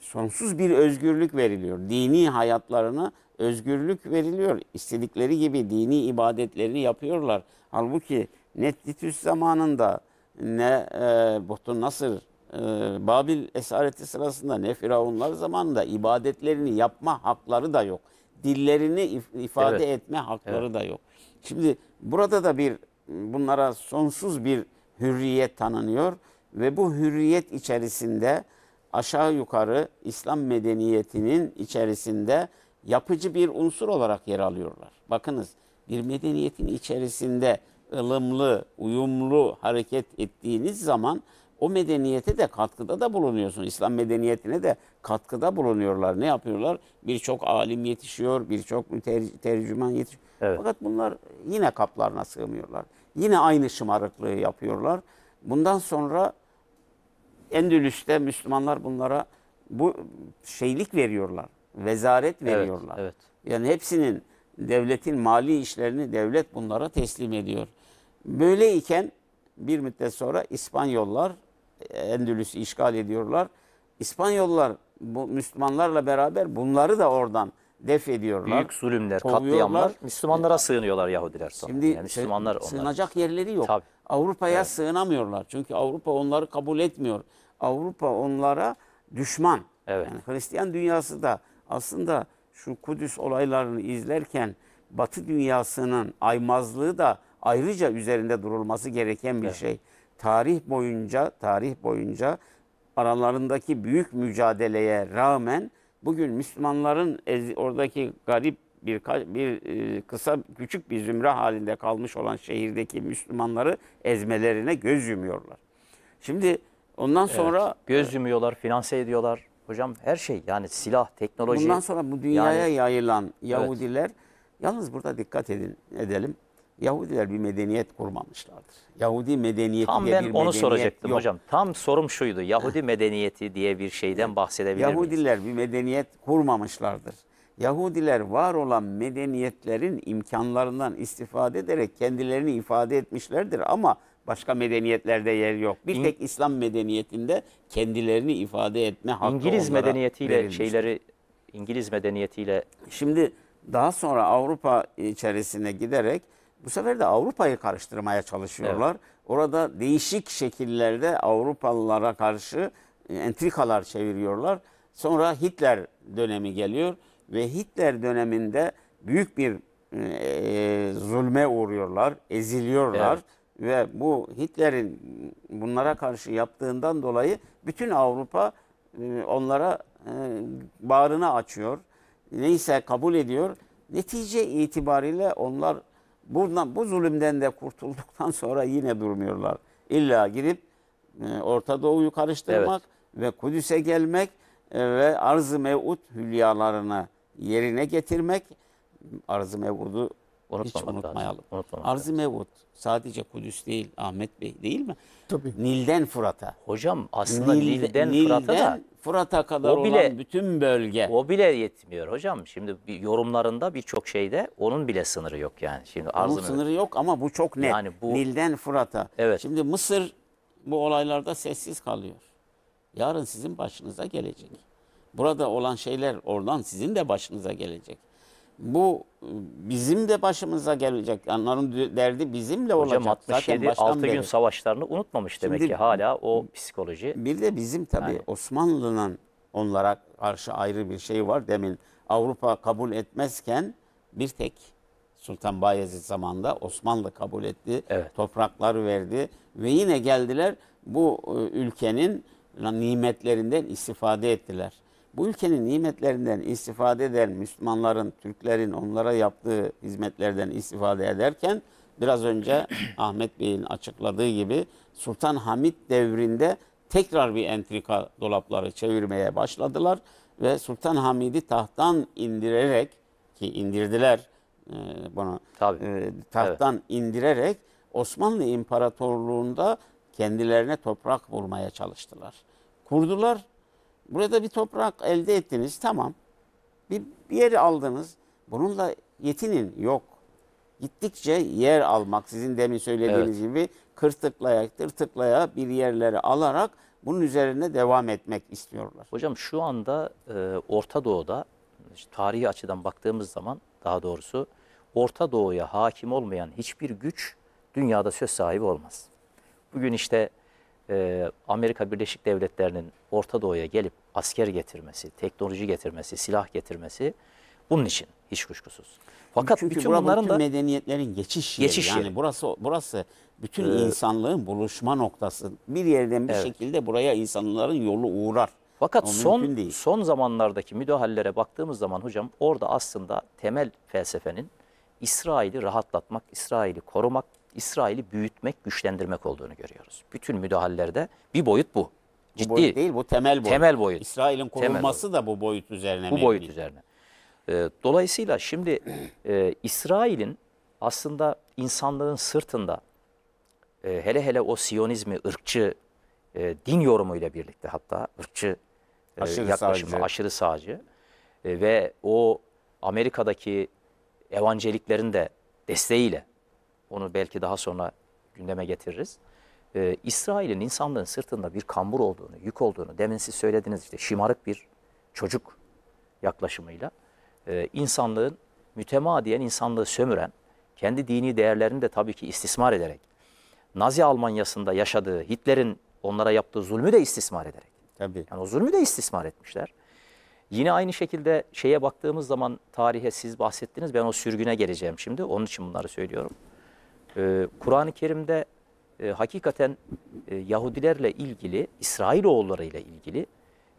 sonsuz bir özgürlük veriliyor. Dini hayatlarına özgürlük veriliyor. İstedikleri gibi dini ibadetlerini yapıyorlar. Halbuki Netitüs zamanında ne e, Buhtun Nasır e, Babil esareti sırasında ne Firavunlar zamanında ibadetlerini yapma hakları da yok. Dillerini if ifade evet. etme hakları evet. da yok. Şimdi burada da bir bunlara sonsuz bir hürriyet tanınıyor ve bu hürriyet içerisinde aşağı yukarı İslam medeniyetinin içerisinde yapıcı bir unsur olarak yer alıyorlar. Bakınız bir medeniyetin içerisinde ılımlı, uyumlu hareket ettiğiniz zaman o medeniyete de katkıda da bulunuyorsun. İslam medeniyetine de katkıda bulunuyorlar. Ne yapıyorlar? Birçok alim yetişiyor, birçok ter- tercüman yetişiyor. Evet. Fakat bunlar yine kaplarına sığmıyorlar. Yine aynı şımarıklığı yapıyorlar. Bundan sonra Endülüs'te Müslümanlar bunlara bu şeylik veriyorlar. Vezaret veriyorlar. Evet, evet. Yani hepsinin devletin mali işlerini devlet bunlara teslim ediyor. Böyle iken bir müddet sonra İspanyollar Endülüs'ü işgal ediyorlar. İspanyollar bu Müslümanlarla beraber bunları da oradan def ediyorlar. Büyük zulümler, katliamlar. Müslümanlara sığınıyorlar Yahudiler sonra. Şimdi yani Müslümanlar onlara. sığınacak yerleri yok. Avrupa'ya evet. sığınamıyorlar. Çünkü Avrupa onları kabul etmiyor. Avrupa onlara düşman. Evet. Yani Hristiyan dünyası da aslında şu Kudüs olaylarını izlerken Batı dünyasının aymazlığı da ayrıca üzerinde durulması gereken bir evet. şey. Tarih boyunca, tarih boyunca aralarındaki büyük mücadeleye rağmen bugün Müslümanların oradaki garip bir, bir e, kısa küçük bir zümre halinde kalmış olan şehirdeki Müslümanları ezmelerine göz yumuyorlar. Şimdi ondan evet, sonra göz yumuyorlar, finanse ediyorlar. Hocam her şey yani silah, teknoloji. Bundan sonra bu dünyaya yani, yayılan Yahudiler evet. yalnız burada dikkat edin edelim. Yahudiler bir medeniyet kurmamışlardır. Yahudi medeniyeti Tam diye ben onu soracaktım yok. hocam. Tam sorum şuydu. Yahudi medeniyeti diye bir şeyden bahsedebilir Yahudiler miyiz? bir medeniyet kurmamışlardır. Yahudiler var olan medeniyetlerin imkanlarından istifade ederek kendilerini ifade etmişlerdir ama Başka medeniyetlerde yer yok. Bir tek İslam medeniyetinde kendilerini ifade etme hakkı İngiliz medeniyetiyle verilmiştir. şeyleri İngiliz medeniyetiyle Şimdi daha sonra Avrupa içerisine giderek bu sefer de Avrupa'yı karıştırmaya çalışıyorlar. Orada değişik şekillerde Avrupalılara karşı e, entrikalar çeviriyorlar. Sonra Hitler dönemi geliyor ve Hitler döneminde büyük bir e, e zulme uğruyorlar, eziliyorlar. Evet ve bu Hitler'in bunlara karşı yaptığından dolayı bütün Avrupa e, onlara e, bağrını açıyor. Neyse kabul ediyor. Netice itibariyle onlar buradan bu zulümden de kurtulduktan sonra yine durmuyorlar. İlla girip e, Orta Doğu'yu karıştırmak evet. ve Kudüs'e gelmek ve arz-ı mev'ud hülyalarını yerine getirmek arz-ı mev'udu unutmayalım. unutmayalım. Arz-ı mev'ud sadece Kudüs değil Ahmet Bey değil mi? Tabii. Nil'den Fırat'a. Hocam aslında Nil, Nil'den, Nil'den Fırat'a da Fırat'a kadar o bile, olan bütün bölge. O bile yetmiyor hocam. Şimdi bir yorumlarında birçok şeyde onun bile sınırı yok yani. Şimdi arzını... Onun sınırı yok ama bu çok net. Yani bu... Nil'den Fırat'a. Evet. Şimdi Mısır bu olaylarda sessiz kalıyor. Yarın sizin başınıza gelecek. Burada olan şeyler oradan sizin de başınıza gelecek bu ıı, bizim de başımıza gelecek. Onların derdi bizimle olacak. Hocam 67 Zaten 6 gün beri. savaşlarını unutmamış demek Şimdi, ki hala o psikoloji. Bir de bizim tabii yani. Osmanlı'nın onlara karşı ayrı bir şey var. Demin Avrupa kabul etmezken bir tek Sultan Bayezid zamanında Osmanlı kabul etti. Evet. Toprakları verdi ve yine geldiler bu ıı, ülkenin nimetlerinden istifade ettiler bu ülkenin nimetlerinden istifade eden Müslümanların, Türklerin onlara yaptığı hizmetlerden istifade ederken biraz önce Ahmet Bey'in açıkladığı gibi Sultan Hamit devrinde tekrar bir entrika dolapları çevirmeye başladılar ve Sultan Hamid'i tahttan indirerek ki indirdiler e, bunu Tabii. E, tahttan evet. indirerek Osmanlı İmparatorluğu'nda kendilerine toprak bulmaya çalıştılar. Kurdular Burada bir toprak elde ettiniz tamam. Bir, bir yeri aldınız. Bununla yetinin yok. Gittikçe yer almak sizin demin söylediğiniz evet. gibi kırtıklaya tırtıklaya bir yerleri alarak bunun üzerine devam etmek istiyorlar. Hocam şu anda e, Orta Doğu'da tarihi açıdan baktığımız zaman daha doğrusu Orta Doğu'ya hakim olmayan hiçbir güç dünyada söz sahibi olmaz. Bugün işte e, Amerika Birleşik Devletleri'nin Orta Doğu'ya gelip asker getirmesi, teknoloji getirmesi, silah getirmesi bunun için hiç kuşkusuz. Fakat Çünkü bütün bunların bütün da medeniyetlerin geçiş yeri. Geçiş yani burası burası bütün ee, insanlığın buluşma noktası. Bir yerden bir evet. şekilde buraya insanların yolu uğrar. Fakat o son değil. son zamanlardaki müdahalelere baktığımız zaman hocam orada aslında temel felsefenin İsrail'i rahatlatmak, İsrail'i korumak, İsrail'i büyütmek, güçlendirmek olduğunu görüyoruz. Bütün müdahalelerde bir boyut bu. Ciddi. Bu boyut değil, bu temel boyut. Temel boyut. İsrail'in korunması da bu boyut üzerine. Bu boyut üzerine. Ee, dolayısıyla şimdi e, İsrail'in aslında insanların sırtında e, hele hele o Siyonizmi, ırkçı, e, din yorumuyla birlikte hatta ırkçı e, aşırı yaklaşımı, sağcı. aşırı sağcı e, ve o Amerika'daki evangeliklerin de desteğiyle onu belki daha sonra gündeme getiririz. Ee, İsrail'in insanlığın sırtında bir kambur olduğunu, yük olduğunu, demin siz söylediniz işte şımarık bir çocuk yaklaşımıyla e, insanlığın mütemadiyen insanlığı sömüren, kendi dini değerlerini de tabii ki istismar ederek, Nazi Almanya'sında yaşadığı Hitler'in onlara yaptığı zulmü de istismar ederek. Tabii. Yani o zulmü de istismar etmişler. Yine aynı şekilde şeye baktığımız zaman tarihe siz bahsettiniz. Ben o sürgüne geleceğim şimdi. Onun için bunları söylüyorum e, Kur'an-ı Kerim'de e, hakikaten e, Yahudilerle ilgili, İsrailoğullarıyla ilgili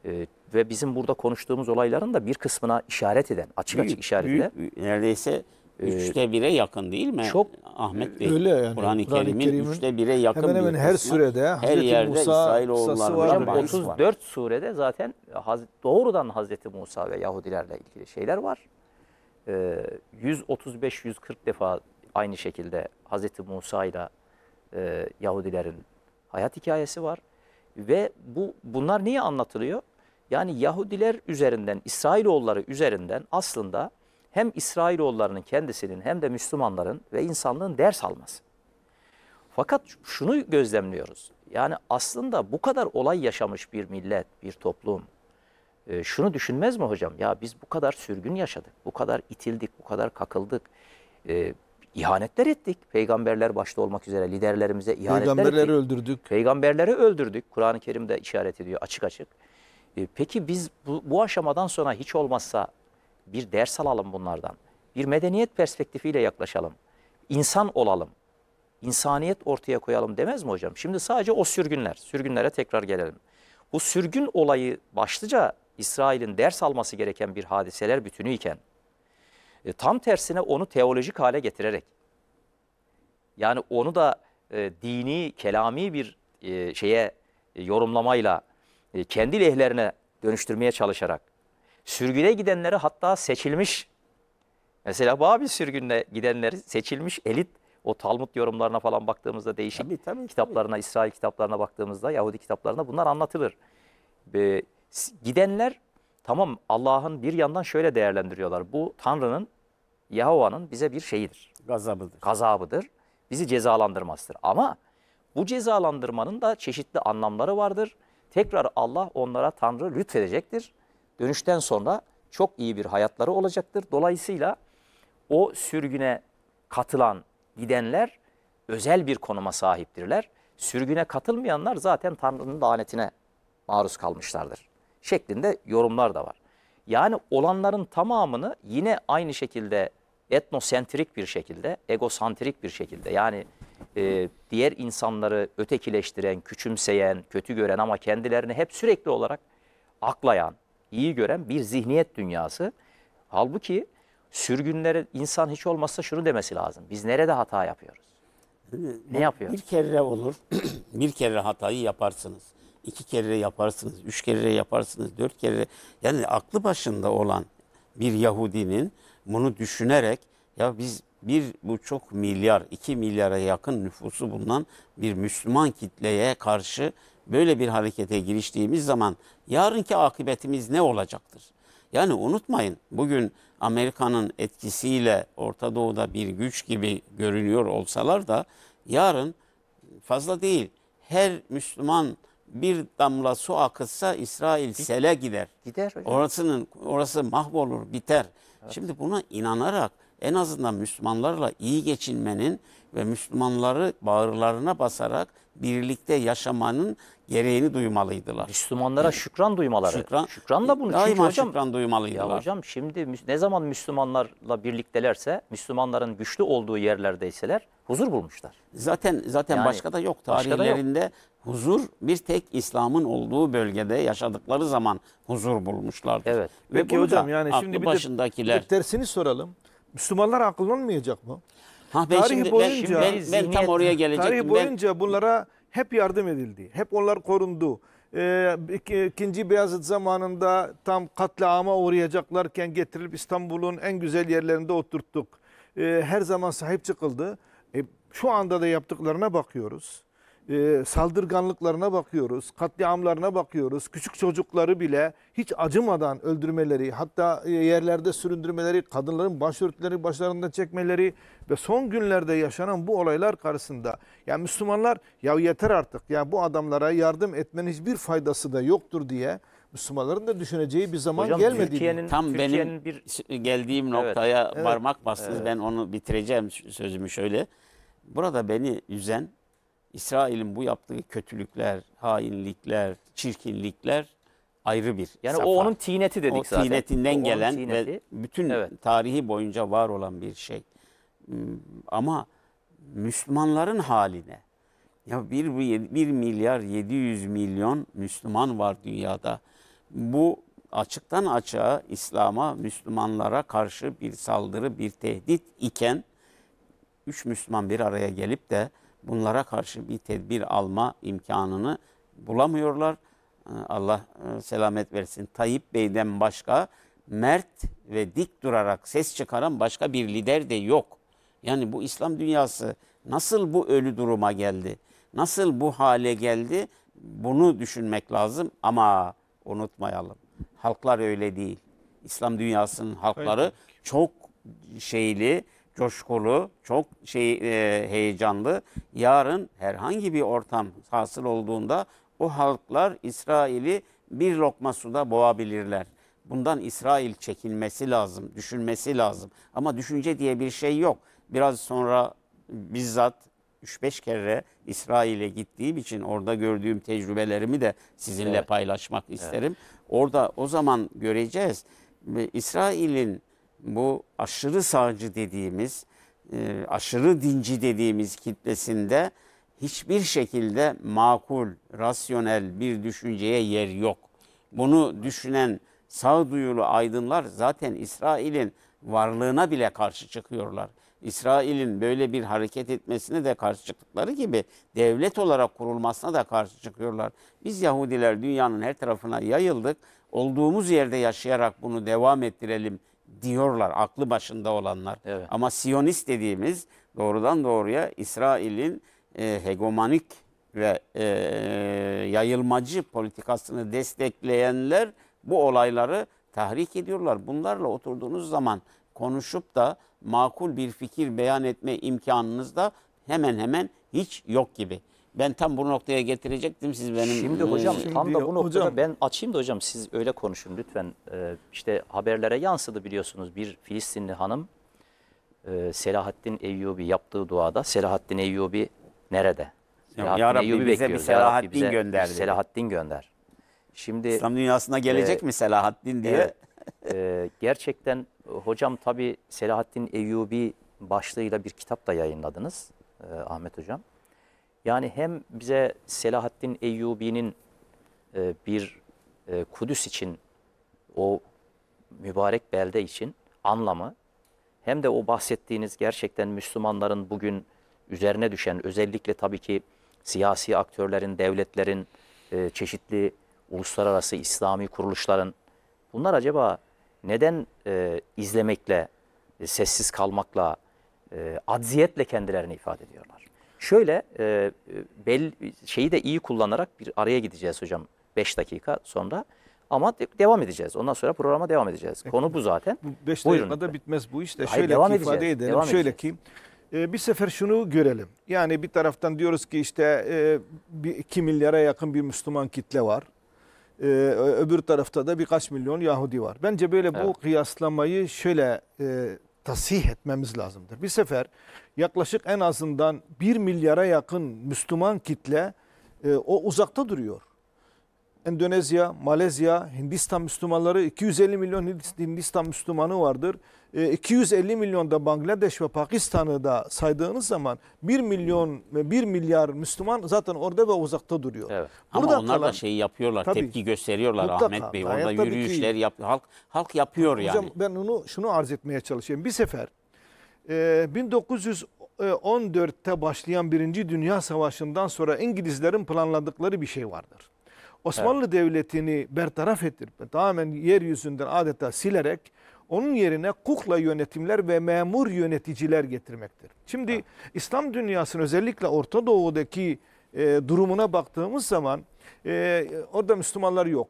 e, ve bizim burada konuştuğumuz olayların da bir kısmına işaret eden, açık büyük, açık işaret eden. neredeyse e, üçte bire yakın değil mi? Çok Ahmet e, Bey. Öyle yani. Kur'an-ı Kerim'in Kerim üçte bire yakın. Hemen hemen her surede, her Hazreti yerde Musa İsrailoğulları var. Hocam, 34 var. surede zaten doğrudan Hazreti Musa ve Yahudilerle ilgili şeyler var. 135-140 ee, defa Aynı şekilde Hz. Musa ile e, Yahudilerin hayat hikayesi var. Ve bu bunlar niye anlatılıyor? Yani Yahudiler üzerinden, İsrailoğulları üzerinden aslında hem İsrailoğullarının kendisinin hem de Müslümanların ve insanlığın ders alması. Fakat şunu gözlemliyoruz. Yani aslında bu kadar olay yaşamış bir millet, bir toplum. E, şunu düşünmez mi hocam? Ya biz bu kadar sürgün yaşadık, bu kadar itildik, bu kadar kakıldık. E, İhanetler ettik. Peygamberler başta olmak üzere liderlerimize ihanetler Peygamberleri ettik. öldürdük. Peygamberleri öldürdük. Kur'an-ı Kerim'de işaret ediyor açık açık. E, peki biz bu, bu aşamadan sonra hiç olmazsa bir ders alalım bunlardan. Bir medeniyet perspektifiyle yaklaşalım. İnsan olalım. İnsaniyet ortaya koyalım demez mi hocam? Şimdi sadece o sürgünler, sürgünlere tekrar gelelim. Bu sürgün olayı başlıca İsrail'in ders alması gereken bir hadiseler bütünüyken. iken e, tam tersine onu teolojik hale getirerek yani onu da e, dini, kelami bir e, şeye e, yorumlamayla e, kendi lehlerine dönüştürmeye çalışarak sürgüne gidenleri hatta seçilmiş mesela Babil sürgününe gidenleri seçilmiş elit o Talmud yorumlarına falan baktığımızda değişik tabii, tabii, kitaplarına, tabii. İsrail kitaplarına baktığımızda, Yahudi kitaplarına bunlar anlatılır. E, gidenler tamam Allah'ın bir yandan şöyle değerlendiriyorlar. Bu Tanrı'nın Yahova'nın bize bir şeyidir. Gazabıdır. Gazabıdır. Bizi cezalandırmazdır. Ama bu cezalandırmanın da çeşitli anlamları vardır. Tekrar Allah onlara Tanrı lütfedecektir. Dönüşten sonra çok iyi bir hayatları olacaktır. Dolayısıyla o sürgüne katılan gidenler özel bir konuma sahiptirler. Sürgüne katılmayanlar zaten Tanrı'nın lanetine maruz kalmışlardır. Şeklinde yorumlar da var. Yani olanların tamamını yine aynı şekilde etnosentrik bir şekilde, egosantrik bir şekilde yani e, diğer insanları ötekileştiren, küçümseyen, kötü gören ama kendilerini hep sürekli olarak aklayan, iyi gören bir zihniyet dünyası. Halbuki sürgünlere insan hiç olmazsa şunu demesi lazım. Biz nerede hata yapıyoruz? Ee, ne yapıyoruz? Bir kere olur, bir kere hatayı yaparsınız iki kere yaparsınız, üç kere yaparsınız, dört kere. Yani aklı başında olan bir Yahudinin bunu düşünerek ya biz bir bu çok milyar, iki milyara yakın nüfusu bulunan bir Müslüman kitleye karşı böyle bir harekete giriştiğimiz zaman yarınki akıbetimiz ne olacaktır? Yani unutmayın bugün Amerika'nın etkisiyle Orta Doğu'da bir güç gibi görünüyor olsalar da yarın fazla değil her Müslüman bir damla su akıtsa İsrail sele gider. Gider hocam. Orasının orası mahvolur, biter. Evet. Şimdi buna inanarak en azından Müslümanlarla iyi geçinmenin ve Müslümanları bağırlarına basarak birlikte yaşamanın gereğini duymalıydılar. Müslümanlara evet. şükran duymaları. Şükran, şükran da bunu. Daima Çünkü hocam, şükran duymalıydılar. Ya hocam şimdi ne zaman Müslümanlarla birliktelerse, Müslümanların güçlü olduğu yerlerdeyseler huzur bulmuşlar. Zaten zaten yani, başka da yok. Tarihlerinde da yok. huzur bir tek İslam'ın olduğu bölgede yaşadıkları zaman huzur bulmuşlardır. Evet. Ve Peki hocam yani şimdi bir başındakiler... de, tersini soralım. Müslümanlar akıllanmayacak mı? Ha, ben tarih şimdi, boyunca ben, ben, ben tam oraya gelecektim. Tarih boyunca ben, bunlara hep yardım edildi. Hep onlar korundu. Ee, ikinci ikinci Beyazıt zamanında tam katliama uğrayacaklarken getirilip İstanbul'un en güzel yerlerinde oturttuk. Ee, her zaman sahip çıkıldı. E, şu anda da yaptıklarına bakıyoruz e, saldırganlıklarına bakıyoruz, katliamlarına bakıyoruz. Küçük çocukları bile hiç acımadan öldürmeleri, hatta e, yerlerde süründürmeleri, kadınların başörtüleri başlarında çekmeleri ve son günlerde yaşanan bu olaylar karşısında yani Müslümanlar ya yeter artık ya bu adamlara yardım etmenin hiçbir faydası da yoktur diye Müslümanların da düşüneceği bir zaman Hocam, gelmedi. Türkiye'nin tam Türkiye'nin benim bir geldiğim noktaya evet, parmak bastınız. Evet. Ben onu bitireceğim sözümü şöyle. Burada beni yüzen. İsrail'in bu yaptığı kötülükler, hainlikler, çirkinlikler ayrı bir Yani safha. o onun tineti dedik o zaten. Tinetinden o gelen tineti. ve bütün evet. tarihi boyunca var olan bir şey. Hmm, ama Müslümanların haline ya 1, 1 milyar 700 milyon Müslüman var dünyada. Bu açıktan açığa İslam'a, Müslümanlara karşı bir saldırı, bir tehdit iken üç Müslüman bir araya gelip de bunlara karşı bir tedbir alma imkanını bulamıyorlar. Ee, Allah e, selamet versin. Tayyip Bey'den başka mert ve dik durarak ses çıkaran başka bir lider de yok. Yani bu İslam dünyası nasıl bu ölü duruma geldi? Nasıl bu hale geldi? Bunu düşünmek lazım ama unutmayalım. Halklar öyle değil. İslam dünyasının halkları çok şeyli, coşkulu, çok şey e, heyecanlı. Yarın herhangi bir ortam hasıl olduğunda o halklar İsrail'i bir lokma suda boğabilirler. Bundan İsrail çekilmesi lazım, düşünmesi lazım. Ama düşünce diye bir şey yok. Biraz sonra bizzat 3-5 kere İsrail'e gittiğim için orada gördüğüm tecrübelerimi de sizinle evet. paylaşmak isterim. Evet. Orada o zaman göreceğiz. İsrail'in bu aşırı sağcı dediğimiz, e, aşırı dinci dediğimiz kitlesinde hiçbir şekilde makul, rasyonel bir düşünceye yer yok. Bunu düşünen sağduyulu aydınlar zaten İsrail'in varlığına bile karşı çıkıyorlar. İsrail'in böyle bir hareket etmesine de karşı çıktıkları gibi devlet olarak kurulmasına da karşı çıkıyorlar. Biz Yahudiler dünyanın her tarafına yayıldık. Olduğumuz yerde yaşayarak bunu devam ettirelim diyorlar aklı başında olanlar. Evet. Ama Siyonist dediğimiz doğrudan doğruya İsrail'in e, hegemonik ve e, yayılmacı politikasını destekleyenler bu olayları tahrik ediyorlar. Bunlarla oturduğunuz zaman konuşup da makul bir fikir beyan etme imkanınız da hemen hemen hiç yok gibi. Ben tam bu noktaya getirecektim siz benim. Şimdi e, hocam Şimdi tam da bu noktada hocam. ben açayım da hocam siz öyle konuşun lütfen. Ee, işte haberlere yansıdı biliyorsunuz bir Filistinli hanım e, Selahattin Eyyubi yaptığı duada Selahattin Eyyubi nerede? Selahattin ya Rabbi Eyyubi bize bekliyoruz. bir Selahattin bize gönder. Bir Selahattin gönder. Şimdi İslam dünyasına gelecek e, mi Selahattin diye? Evet, e, gerçekten hocam tabii Selahattin Eyyubi başlığıyla bir kitap da yayınladınız e, Ahmet hocam. Yani hem bize Selahaddin Eyyubi'nin e, bir e, Kudüs için o mübarek belde için anlamı hem de o bahsettiğiniz gerçekten Müslümanların bugün üzerine düşen özellikle tabii ki siyasi aktörlerin, devletlerin, e, çeşitli uluslararası İslami kuruluşların bunlar acaba neden e, izlemekle, e, sessiz kalmakla, e, adziyetle kendilerini ifade ediyorlar? Şöyle e, e belli, şeyi de iyi kullanarak bir araya gideceğiz hocam 5 dakika sonra. Ama de, devam edeceğiz. Ondan sonra programa devam edeceğiz. Konu bu zaten. Bu 5 dakikada bitmez bu iş de. Hayır, şöyle devam ki ifade edelim. Devam şöyle ki e, bir sefer şunu görelim. Yani bir taraftan diyoruz ki işte e, bir, 2 milyara yakın bir Müslüman kitle var. E, öbür tarafta da birkaç milyon Yahudi var. Bence böyle bu kıyaslamayı şöyle e, tasih etmemiz lazımdır. Bir sefer yaklaşık en azından 1 milyara yakın Müslüman kitle e, o uzakta duruyor. Endonezya, Malezya, Hindistan Müslümanları 250 milyon Hindistan Müslümanı vardır. 250 e, milyon da Bangladeş ve Pakistan'ı da saydığınız zaman 1 milyon ve 1 milyar Müslüman zaten orada ve uzakta duruyor. Evet. Burada Ama onlar kalan, da şeyi yapıyorlar, tabii, tepki gösteriyorlar mutlaka, Ahmet Bey. Orada yürüyüşler ki, yap, halk halk yapıyor hocam, yani. Hocam ben onu şunu arz etmeye çalışayım. Bir sefer e, 1914'te başlayan Birinci Dünya Savaşı'ndan sonra İngilizlerin planladıkları bir şey vardır. Osmanlı evet. Devleti'ni bertaraf ettirip tamamen yeryüzünden adeta silerek onun yerine kukla yönetimler ve memur yöneticiler getirmektir. Şimdi ha. İslam dünyasının özellikle Orta Doğu'daki e, durumuna baktığımız zaman e, orada Müslümanlar yok.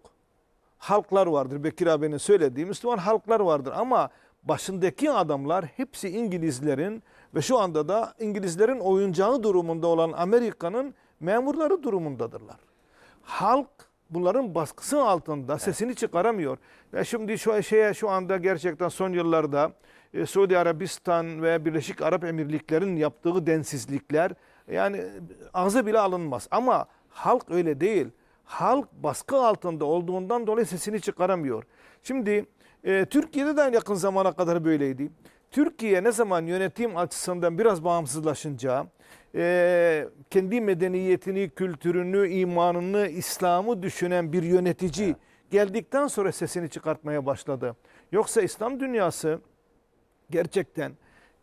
Halklar vardır. Bekir abinin söylediği Müslüman halklar vardır ama başındaki adamlar hepsi İngilizlerin ve şu anda da İngilizlerin oyuncağı durumunda olan Amerika'nın memurları durumundadırlar. Halk bunların baskısı altında evet. sesini çıkaramıyor. Ve şimdi şu şeye şu anda gerçekten son yıllarda e, Suudi Arabistan ve Birleşik Arap Emirlikleri'nin yaptığı densizlikler yani ağza bile alınmaz ama halk öyle değil. Halk baskı altında olduğundan dolayı sesini çıkaramıyor. Şimdi e, Türkiye'de de yakın zamana kadar böyleydi. Türkiye ne zaman yönetim açısından biraz bağımsızlaşınca e, kendi medeniyetini, kültürünü, imanını, İslam'ı düşünen bir yönetici evet. geldikten sonra sesini çıkartmaya başladı. Yoksa İslam dünyası gerçekten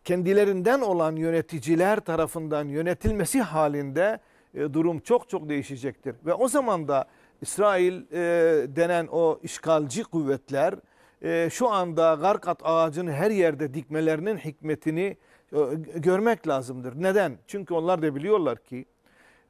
kendilerinden olan yöneticiler tarafından yönetilmesi halinde e, durum çok çok değişecektir. Ve o zaman da İsrail e, denen o işgalci kuvvetler e, şu anda garkat ağacını her yerde dikmelerinin hikmetini görmek lazımdır. Neden? Çünkü onlar da biliyorlar ki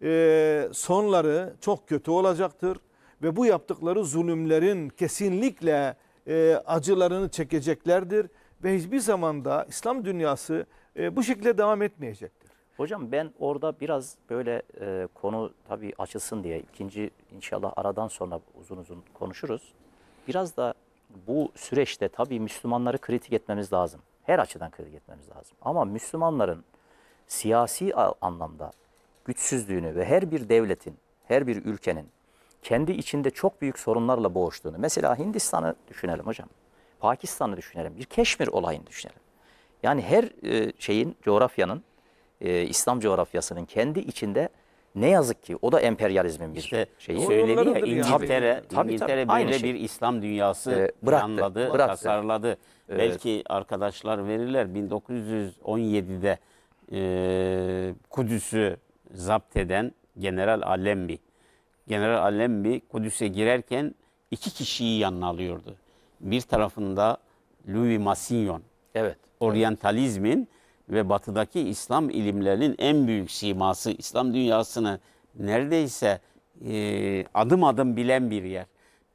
e, sonları çok kötü olacaktır ve bu yaptıkları zulümlerin kesinlikle e, acılarını çekeceklerdir ve hiçbir zamanda İslam dünyası e, bu şekilde devam etmeyecektir. Hocam ben orada biraz böyle konu tabii açılsın diye ikinci inşallah aradan sonra uzun uzun konuşuruz. Biraz da bu süreçte tabii Müslümanları kritik etmemiz lazım. Her açıdan kritik etmemiz lazım. Ama Müslümanların siyasi anlamda güçsüzlüğünü ve her bir devletin, her bir ülkenin kendi içinde çok büyük sorunlarla boğuştuğunu. Mesela Hindistan'ı düşünelim hocam. Pakistan'ı düşünelim. Bir Keşmir olayını düşünelim. Yani her e, şeyin, coğrafyanın, e, İslam coğrafyasının kendi içinde ne yazık ki o da emperyalizmin bir işte şeyi. Söyledi ya İngiltere, tabii, İngiltere tabii, böyle şey. bir İslam dünyası ee, bıraktı, planladı, bıraktı. tasarladı. Evet. Belki arkadaşlar verirler 1917'de e, Kudüs'ü zapt eden General Allenby. General Allenby Kudüs'e girerken iki kişiyi yanına alıyordu. Bir tarafında Louis Massignon. Evet. Orientalizmin evet ve batıdaki İslam ilimlerinin en büyük siması, İslam dünyasını neredeyse e, adım adım bilen bir yer.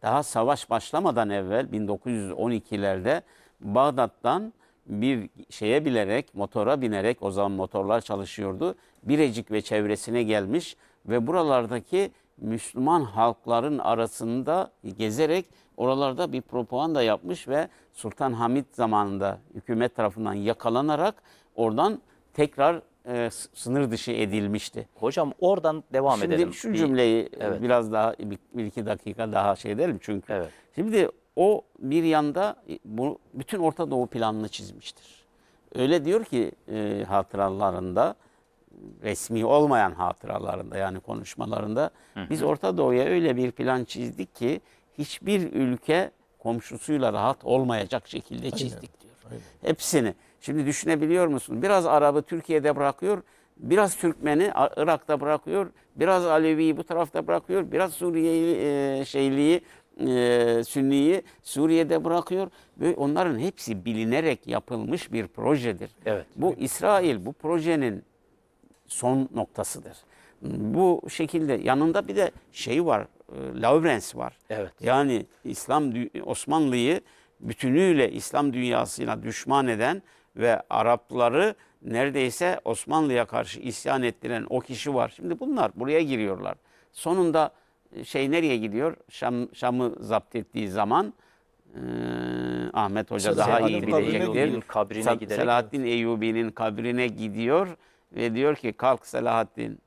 Daha savaş başlamadan evvel 1912'lerde Bağdat'tan bir şeye bilerek, motora binerek, o zaman motorlar çalışıyordu, Birecik ve çevresine gelmiş ve buralardaki Müslüman halkların arasında gezerek oralarda bir propaganda yapmış ve Sultan Hamid zamanında hükümet tarafından yakalanarak oradan tekrar e, sınır dışı edilmişti. Hocam oradan devam Şimdi edelim. Şimdi şu cümleyi evet. biraz daha bir, bir iki dakika daha şey edelim çünkü. Evet. Şimdi o bir yanda e, bu, bütün Orta Doğu planını çizmiştir. Öyle diyor ki e, hatıralarında resmi olmayan hatıralarında yani konuşmalarında hı hı. biz Orta Doğu'ya öyle bir plan çizdik ki hiçbir ülke komşusuyla rahat olmayacak şekilde çizdik Aynen. diyor. Aynen. Hepsini. Şimdi düşünebiliyor musun? Biraz Arabı Türkiye'de bırakıyor, biraz Türkmeni Irak'ta bırakıyor, biraz Alevi'yi bu tarafta bırakıyor, biraz Suriye'yi e, şeyliği, e, Sünni'yi Suriye'de bırakıyor. Ve onların hepsi bilinerek yapılmış bir projedir. Evet. Bu İsrail bu projenin son noktasıdır. Bu şekilde yanında bir de şey var, e, Lavrens var. Evet. Yani İslam Osmanlı'yı bütünüyle İslam dünyasına düşman eden ve Arapları neredeyse Osmanlı'ya karşı isyan ettiren o kişi var. Şimdi bunlar buraya giriyorlar. Sonunda e, şey nereye gidiyor? Şam, Şam'ı zapt ettiği zaman e, Ahmet Hoca Mesela daha iyi bilecektir. Kabrine giderek Selahaddin Eyyubi'nin kabrine gidiyor ve diyor ki kalk Selahaddin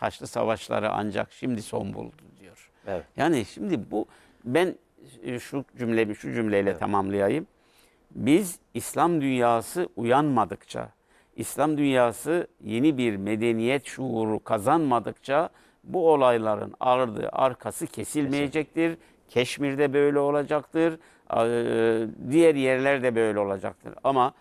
Haçlı savaşları ancak şimdi son buldu diyor. Evet. Yani şimdi bu ben e, şu cümlemi şu cümleyle evet. tamamlayayım. Biz İslam dünyası uyanmadıkça, İslam dünyası yeni bir medeniyet şuuru kazanmadıkça bu olayların ardı arkası kesilmeyecektir. Keşmir'de böyle olacaktır. E, diğer yerlerde böyle olacaktır. Ama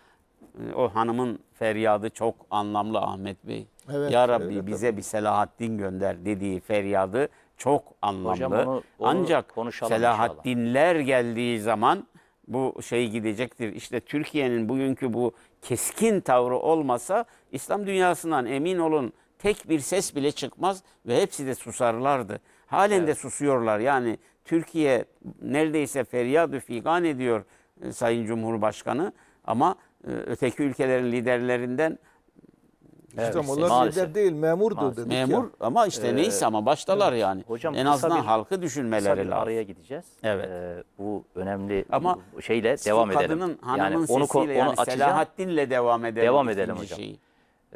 e, o hanımın feryadı çok anlamlı Ahmet Bey. Evet, ya Rabbi evet, bize bir Selahaddin gönder dediği feryadı çok anlamlı. Hocam onu, onu Ancak Selahaddinler inşallah. geldiği zaman bu şey gidecektir. İşte Türkiye'nin bugünkü bu keskin tavrı olmasa İslam dünyasından emin olun tek bir ses bile çıkmaz ve hepsi de susarlardı. Halen evet. de susuyorlar. Yani Türkiye neredeyse feryadü figan ediyor e, Sayın Cumhurbaşkanı ama e, öteki ülkelerin liderlerinden Evet, hocam onlar maalesef. lider değil memurdu maalesef. dedik Memur ya. ama işte ee, neyse ama baştalar evet. yani. Hocam, en azından bir, halkı düşünmeleri lazım. araya gideceğiz. Evet. Ee, bu önemli ama şeyle devam edelim. Kadının hanımın yani sesiyle onu, onu yani Selahattin'le devam edelim. Devam edelim hocam. Şeyi.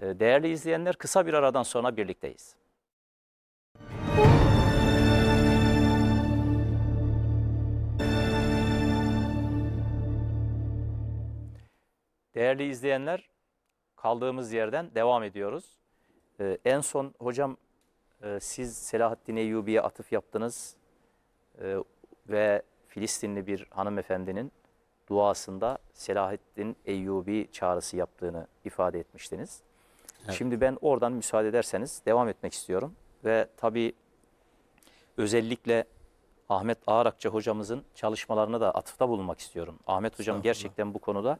Ee, değerli izleyenler kısa bir aradan sonra birlikteyiz. Değerli izleyenler, kaldığımız yerden devam ediyoruz. Ee, en son hocam e, siz Selahattin Eyyubi'ye atıf yaptınız e, ve Filistinli bir hanımefendinin duasında Selahattin Eyyubi çağrısı yaptığını ifade etmiştiniz. Evet. Şimdi ben oradan müsaade ederseniz devam etmek istiyorum. Ve tabi özellikle Ahmet Ağrakça hocamızın çalışmalarına da atıfta bulunmak istiyorum. Ahmet hocam gerçekten bu konuda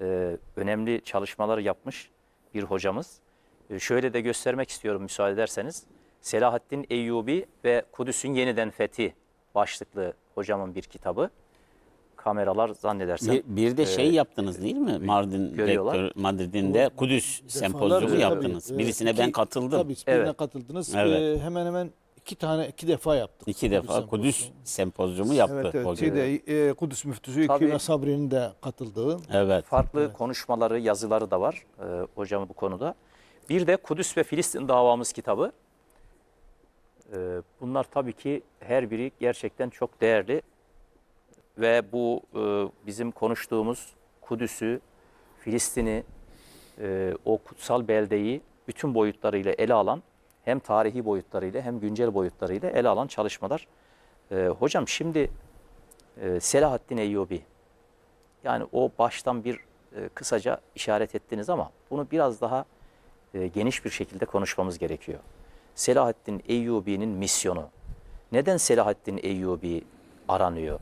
e, önemli çalışmalar yapmış bir hocamız. E, şöyle de göstermek istiyorum müsaade ederseniz. Selahaddin Eyyubi ve Kudüs'ün Yeniden Fethi başlıklı hocamın bir kitabı. Kameralar zannedersem. Bir, bir de e, şey e, yaptınız değil mi? Mardin Rektör, Madrid'inde Kudüs sempozyumu yaptınız. Tabii, e, Birisine e, ben katıldım. Tabii, birine evet. katıldınız. Evet. E, hemen hemen iki tane iki defa yaptık. İki Kudüs defa Kudüs sempozyumu yaptı. Evet, evet. Şeyde, e, Kudüs müftüsü Tabii. İkime Sabri'nin de katıldığı. Evet. Farklı evet. konuşmaları, yazıları da var e, hocam bu konuda. Bir de Kudüs ve Filistin davamız kitabı. E, bunlar tabii ki her biri gerçekten çok değerli. Ve bu e, bizim konuştuğumuz Kudüs'ü, Filistin'i, e, o kutsal beldeyi bütün boyutlarıyla ele alan hem tarihi boyutlarıyla hem güncel boyutlarıyla ele alan çalışmalar. E, hocam şimdi e, Selahaddin Eyyubi yani o baştan bir e, kısaca işaret ettiniz ama bunu biraz daha e, geniş bir şekilde konuşmamız gerekiyor. Selahaddin Eyyubi'nin misyonu. Neden Selahaddin Eyyubi aranıyor?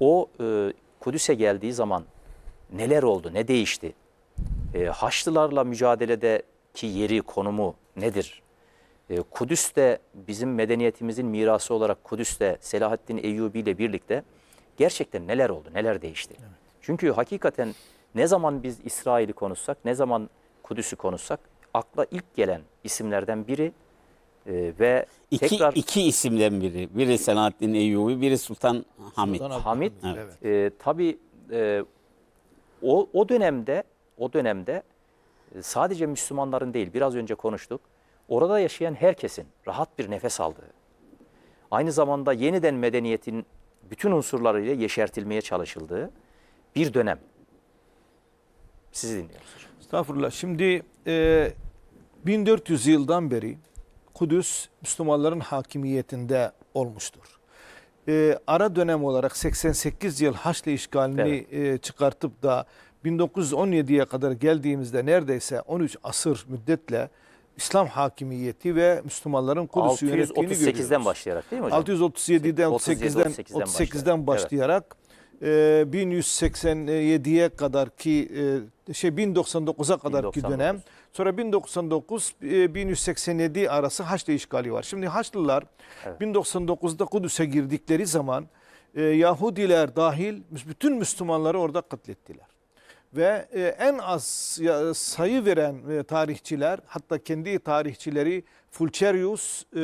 O e, Kudüs'e geldiği zaman neler oldu, ne değişti? E, Haçlılarla mücadeledeki yeri, konumu nedir? E, Kudüs de bizim medeniyetimizin mirası olarak Kudüs de Selahaddin Eyyubi ile birlikte gerçekten neler oldu, neler değişti. Evet. Çünkü hakikaten ne zaman biz İsrail'i konuşsak, ne zaman Kudüs'ü konuşsak akla ilk gelen isimlerden biri e, ve iki, tekrar... iki isimden biri. Biri Selahaddin Eyyubi, biri Sultan Hamid. Sultan Hamid, evet. e, tabii e, o, o dönemde o dönemde e, sadece Müslümanların değil, biraz önce konuştuk, orada yaşayan herkesin rahat bir nefes aldığı, aynı zamanda yeniden medeniyetin bütün unsurlarıyla yeşertilmeye çalışıldığı bir dönem. Sizi dinliyoruz Estağfurullah. Şimdi e, 1400 yıldan beri Kudüs Müslümanların hakimiyetinde olmuştur. E, ara dönem olarak 88 yıl Haçlı işgalini evet. e, çıkartıp da 1917'ye kadar geldiğimizde neredeyse 13 asır müddetle İslam hakimiyeti ve Müslümanların Kudüs'ü yönettiğini görüyoruz. 638'den başlayarak değil mi hocam? 637'den 38'den 38'den, başlayarak evet. e, 1187'ye kadar ki e, şey 1099'a kadar ki dönem. Sonra 1099 e, 1187 arası Haçlı işgali var. Şimdi Haçlılar evet. 1099'da Kudüs'e girdikleri zaman e, Yahudiler dahil bütün Müslümanları orada katlettiler ve e, en az sayı veren e, tarihçiler hatta kendi tarihçileri Fulcherius e,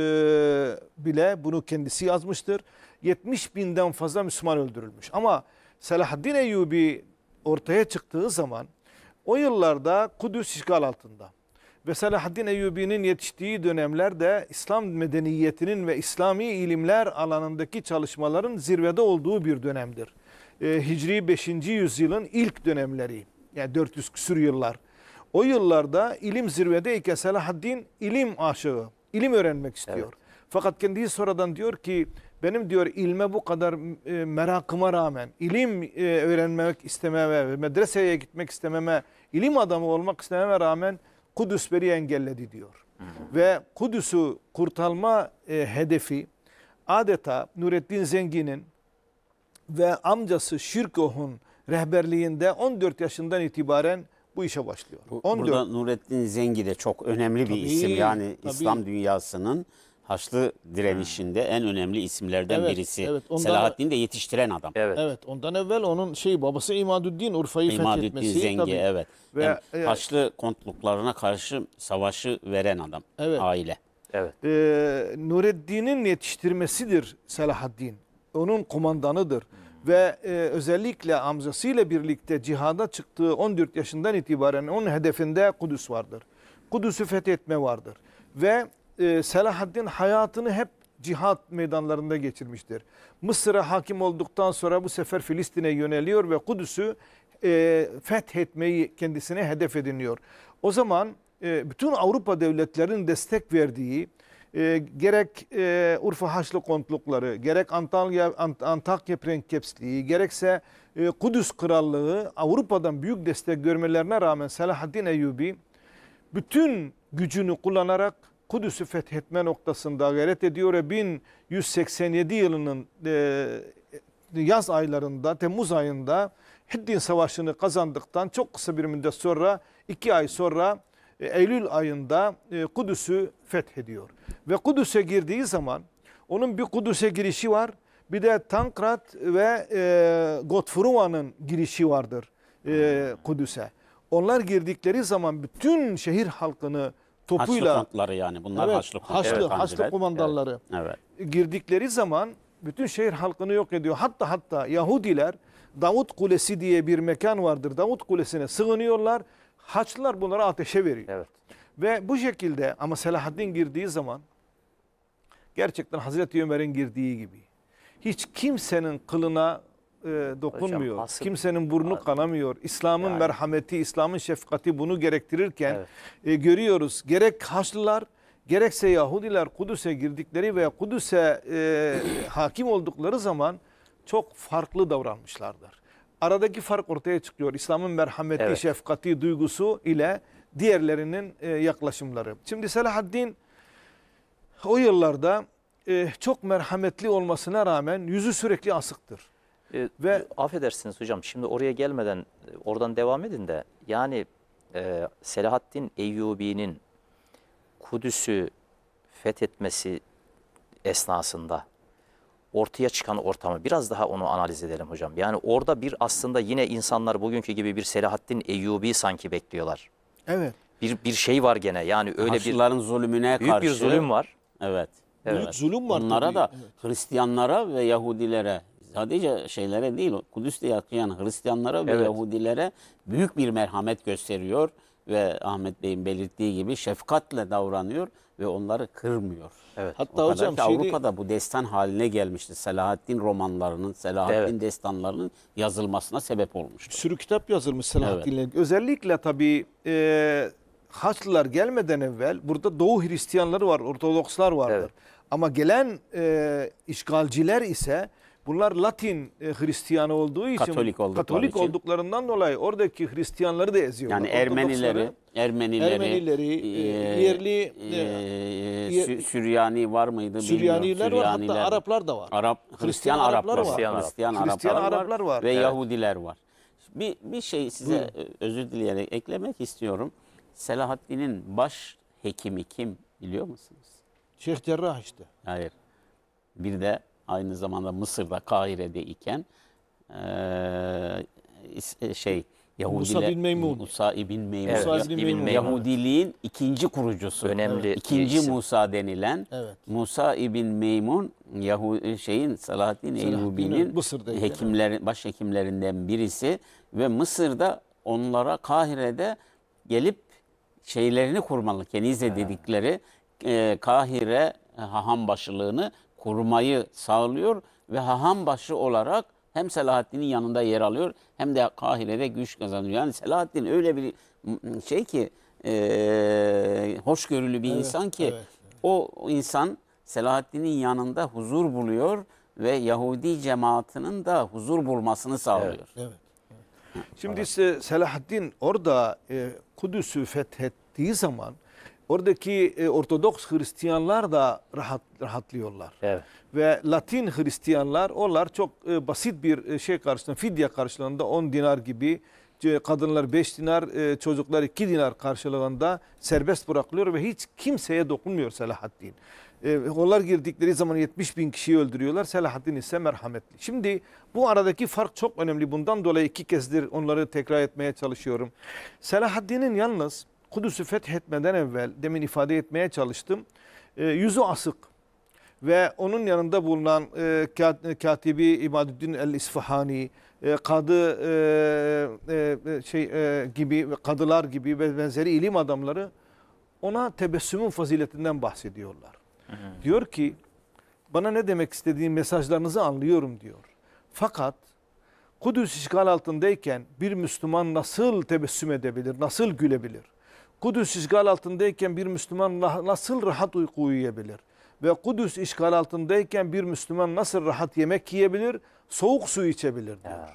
bile bunu kendisi yazmıştır. 70 binden fazla Müslüman öldürülmüş ama Selahaddin Eyyubi ortaya çıktığı zaman o yıllarda Kudüs işgal altında. Ve Selahaddin Eyyubi'nin yetiştiği dönemlerde İslam medeniyetinin ve İslami ilimler alanındaki çalışmaların zirvede olduğu bir dönemdir. E, Hicri 5. yüzyılın ilk dönemleri. Yani 400 küsur yıllar. O yıllarda ilim zirvedeyken Selahaddin ilim aşığı, ilim öğrenmek istiyor. Evet. Fakat kendisi sonradan diyor ki benim diyor ilme bu kadar e, merakıma rağmen, ilim e, öğrenmek istememe ve medreseye gitmek istememe, ilim adamı olmak istememe rağmen Kudüs beni engelledi diyor. Hı hmm. hı. Ve Kudüs'ü kurtarma hedefi adeta Nureddin Zengin'in ve amcası Şirkoh'un rehberliğinde 14 yaşından itibaren bu işe başlıyor. 14. Burada Nurettin Zengi de çok önemli bir tabii, isim. Yani tabii. İslam dünyasının Haçlı direnişinde en önemli isimlerden evet, birisi. Evet, ondan, Selahaddin de yetiştiren adam. Evet. evet. Ondan evvel onun şey babası İmaduddin Urfa'yı fethetmesi. İmaduddin Zengi tabii. evet. Ve, yani, e, Haçlı kontluklarına karşı savaşı veren adam. Evet. Aile. Evet. Ee, Nureddin'in yetiştirmesidir Selahaddin onun kumandanıdır. Hmm. Ve e, özellikle amcasıyla birlikte cihada çıktığı 14 yaşından itibaren onun hedefinde Kudüs vardır. Kudüs'ü fethetme vardır. Ve e, Selahaddin hayatını hep cihat meydanlarında geçirmiştir. Mısır'a hakim olduktan sonra bu sefer Filistin'e yöneliyor ve Kudüs'ü e, fethetmeyi kendisine hedef ediniyor. O zaman e, bütün Avrupa devletlerinin destek verdiği e, gerek e, Urfa Haçlı kontlukları, gerek Antalya Ant Antakya Prenskepliği, gerekse e, Kudüs Krallığı Avrupa'dan büyük destek görmelerine rağmen Selahaddin Eyyubi bütün gücünü kullanarak Kudüs'ü fethetme noktasında gayret ediyor ve 1187 yılının e, yaz aylarında, Temmuz ayında Hiddin Savaşı'nı kazandıktan çok kısa bir müddet sonra, iki ay sonra e, Eylül ayında e, Kudüs'ü fethediyor. Ve Kudüs'e girdiği zaman onun bir Kudüs'e girişi var. Bir de Tankrat ve e, Gotfruva'nın girişi vardır e, Kudüs'e. Onlar girdikleri zaman bütün şehir halkını topuyla... Haçlı kontları yani bunlar evet, Haçlı Haçlı, evet, Haçlı kumandaları. Evet, evet. Girdikleri zaman bütün şehir halkını yok ediyor. Hatta hatta Yahudiler Davut Kulesi diye bir mekan vardır. Davut Kulesi'ne sığınıyorlar. Haçlılar bunları ateşe veriyor. Evet. Ve bu şekilde ama Selahaddin girdiği zaman Gerçekten Hazreti Ömer'in girdiği gibi. Hiç kimsenin kılına e, dokunmuyor. Hocam, asıl, kimsenin burnu abi. kanamıyor. İslam'ın yani. merhameti, İslam'ın şefkati bunu gerektirirken evet. e, görüyoruz. Gerek Haçlılar gerekse Yahudiler Kudüs'e girdikleri veya Kudüs'e e, hakim oldukları zaman çok farklı davranmışlardır. Aradaki fark ortaya çıkıyor. İslam'ın merhameti, evet. şefkati, duygusu ile diğerlerinin e, yaklaşımları. Şimdi Selahaddin o yıllarda e, çok merhametli olmasına rağmen yüzü sürekli asıktır. E, Ve affedersiniz hocam şimdi oraya gelmeden e, oradan devam edin de yani e, Selahaddin Eyyubi'nin Kudüs'ü fethetmesi esnasında ortaya çıkan ortamı biraz daha onu analiz edelim hocam. Yani orada bir aslında yine insanlar bugünkü gibi bir Selahaddin Eyyubi sanki bekliyorlar. Evet. Bir bir şey var gene yani öyle Haçlıların bir zulmüne büyük karşı bir zulüm var. Evet. Büyük evet. zulüm var. Onlara da evet. Hristiyanlara ve Yahudilere sadece şeylere değil Kudüs'te yaşayan Hristiyanlara ve evet. Yahudilere büyük bir merhamet gösteriyor ve Ahmet Bey'in belirttiği gibi şefkatle davranıyor ve onları kırmıyor. Evet. Hatta o hocam şimdi... Avrupa'da bu destan haline gelmişti. Selahaddin romanlarının, Selahaddin evet. destanlarının yazılmasına sebep olmuştu. Bir sürü kitap yazılmış Selahaddin'le. Evet. Özellikle tabii e, Haçlılar gelmeden evvel burada Doğu Hristiyanları var, Ortodokslar vardır. Evet. Ama gelen e, işgalciler ise bunlar Latin e, Hristiyanı olduğu için Katolik, Katolik için. olduklarından dolayı oradaki Hristiyanları da eziyorlar. Yani Ermenileri, Ermenileri, Ermenileri e, e, yerli e, e, Süryani var mıydı Süryaniler bilmiyorum. Süryaniler var hatta Araplar da var. Arap Hristiyan, Hristiyan Araplar var. Hristiyan, Hristiyan, Araplar, Hristiyan Araplar var ve evet. Yahudiler var. Bir bir şey size Buyurun. özür dileyerek eklemek istiyorum. Selahaddin'in baş hekimi kim biliyor musunuz? Şeyh Cerrah işte. Hayır. Bir de aynı zamanda Mısır'da Kahire'de iken ee, şey Yahudiler, Musa bin Meymun. Musa ibn Meymun. Evet. Musa ibn Meymun. Yahudiliğin ikinci kurucusu. Önemli. Evet. İkinci isim. Musa denilen evet. Musa ibn Meymun Yahudi e, şeyin Salahaddin Eyyubi'nin hekimlerin baş hekimlerinden birisi ve Mısır'da onlara Kahire'de gelip şeylerini kurmalı. Kenize dedikleri e, Kahire e, haham başlığını kurmayı sağlıyor ve haham başı olarak hem Selahaddin'in yanında yer alıyor hem de Kahire'de güç kazanıyor. Yani Selahaddin öyle bir şey ki e, hoşgörülü bir evet, insan ki evet. o insan Selahaddin'in yanında huzur buluyor ve Yahudi cemaatinin de huzur bulmasını sağlıyor. Evet, evet. Şimdi ise Selahaddin orada e, Kudüs'ü fethettiği zaman oradaki e, Ortodoks Hristiyanlar da rahat rahatlıyorlar. Evet. Ve Latin Hristiyanlar onlar çok e, basit bir e, şey karşılığında fidye karşılığında 10 dinar gibi kadınlar 5 dinar, e, çocuklar 2 dinar karşılığında serbest bırakılıyor ve hiç kimseye dokunmuyor Selahaddin. E, onlar girdikleri zaman 70 bin kişiyi öldürüyorlar. Selahaddin ise merhametli. Şimdi bu aradaki fark çok önemli. Bundan dolayı iki kezdir onları tekrar etmeye çalışıyorum. Selahaddin'in yalnız Kudüs'ü fethetmeden evvel demin ifade etmeye çalıştım. E, yüzü asık ve onun yanında bulunan e, kat, e, katibi İbadüddin el-İsfahani, e, kadı e, e, e şey e, gibi kadılar gibi ve benzeri ilim adamları ona tebessümün faziletinden bahsediyorlar. Diyor ki bana ne demek istediğin mesajlarınızı anlıyorum diyor. Fakat Kudüs işgal altındayken bir Müslüman nasıl tebessüm edebilir, nasıl gülebilir? Kudüs işgal altındayken bir Müslüman nasıl rahat uyku uyuyabilir? Ve Kudüs işgal altındayken bir Müslüman nasıl rahat yemek yiyebilir, soğuk su içebilir diyor.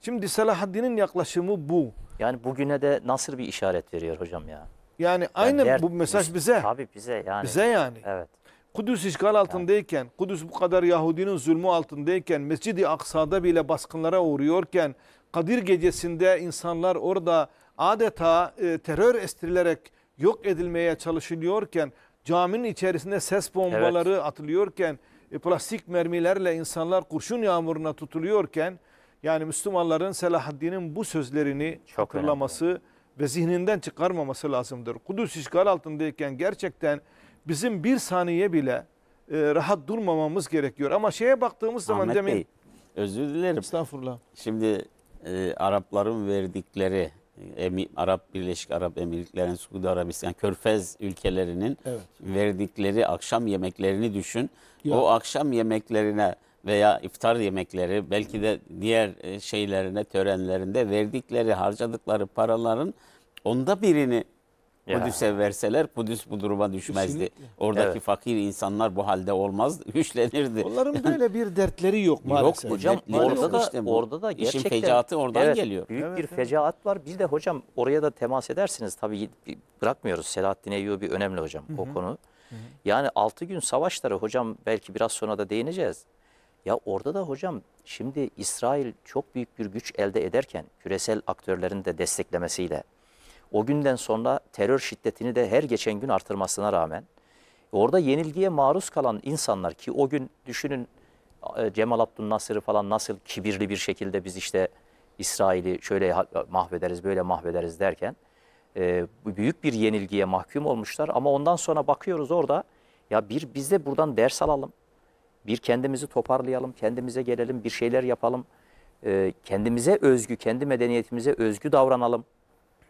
Şimdi Selahaddin'in yaklaşımı bu. Yani bugüne de nasıl bir işaret veriyor hocam ya? Yani, yani aynen bu mesaj bize. Tabii bize yani. Bize yani. Evet. Kudüs işgal altındayken, Kudüs bu kadar Yahudinin zulmü altındayken, Mescid-i Aksa'da bile baskınlara uğruyorken, Kadir gecesinde insanlar orada adeta e, terör estirilerek yok edilmeye çalışılıyorken, caminin içerisinde ses bombaları evet. atılıyorken, e, plastik mermilerle insanlar kurşun yağmuruna tutuluyorken, yani Müslümanların Selahaddin'in bu sözlerini Çok hatırlaması önemli. ve zihninden çıkarmaması lazımdır. Kudüs işgal altındayken gerçekten bizim bir saniye bile e, rahat durmamamız gerekiyor. Ama şeye baktığımız zaman Ahmet demin... Bey, özür dilerim. Estağfurullah. Şimdi e, Arapların verdikleri e, Emi, Arap Birleşik Arap Emirlikleri'nin, Suudi Arabistan, Körfez ülkelerinin evet. verdikleri akşam yemeklerini düşün. Ya. O akşam yemeklerine veya iftar yemekleri belki de diğer e, şeylerine, törenlerinde verdikleri, harcadıkları paraların onda birini Kudüs'e verseler Kudüs bu duruma düşmezdi. Kesinlikle. Oradaki evet. fakir insanlar bu halde olmaz, güçlenirdi. Onların böyle bir dertleri yok maalesef. Yok hocam Dertleri orada yok. da işte orada da gerçekten işin fecaatı oradan evet, geliyor. Büyük evet, bir evet. fecaat var. Bir de hocam oraya da temas edersiniz tabii bırakmıyoruz Selahattin Eyyubi önemli hocam Hı -hı. o konu. Hı -hı. Yani 6 gün savaşları hocam belki biraz sonra da değineceğiz. Ya orada da hocam şimdi İsrail çok büyük bir güç elde ederken küresel aktörlerin de desteklemesiyle o günden sonra terör şiddetini de her geçen gün artırmasına rağmen orada yenilgiye maruz kalan insanlar ki o gün düşünün e, Cemal Abdülnasır'ı falan nasıl kibirli bir şekilde biz işte İsrail'i şöyle mahvederiz böyle mahvederiz derken e, büyük bir yenilgiye mahkum olmuşlar. Ama ondan sonra bakıyoruz orada ya bir biz de buradan ders alalım. Bir kendimizi toparlayalım, kendimize gelelim, bir şeyler yapalım. E, kendimize özgü, kendi medeniyetimize özgü davranalım.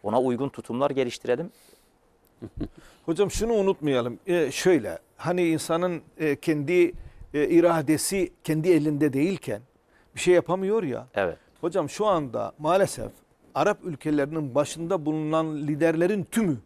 Ona uygun tutumlar geliştirelim. Hocam şunu unutmayalım. Ee, şöyle hani insanın e, kendi e, iradesi kendi elinde değilken bir şey yapamıyor ya. Evet. Hocam şu anda maalesef Arap ülkelerinin başında bulunan liderlerin tümü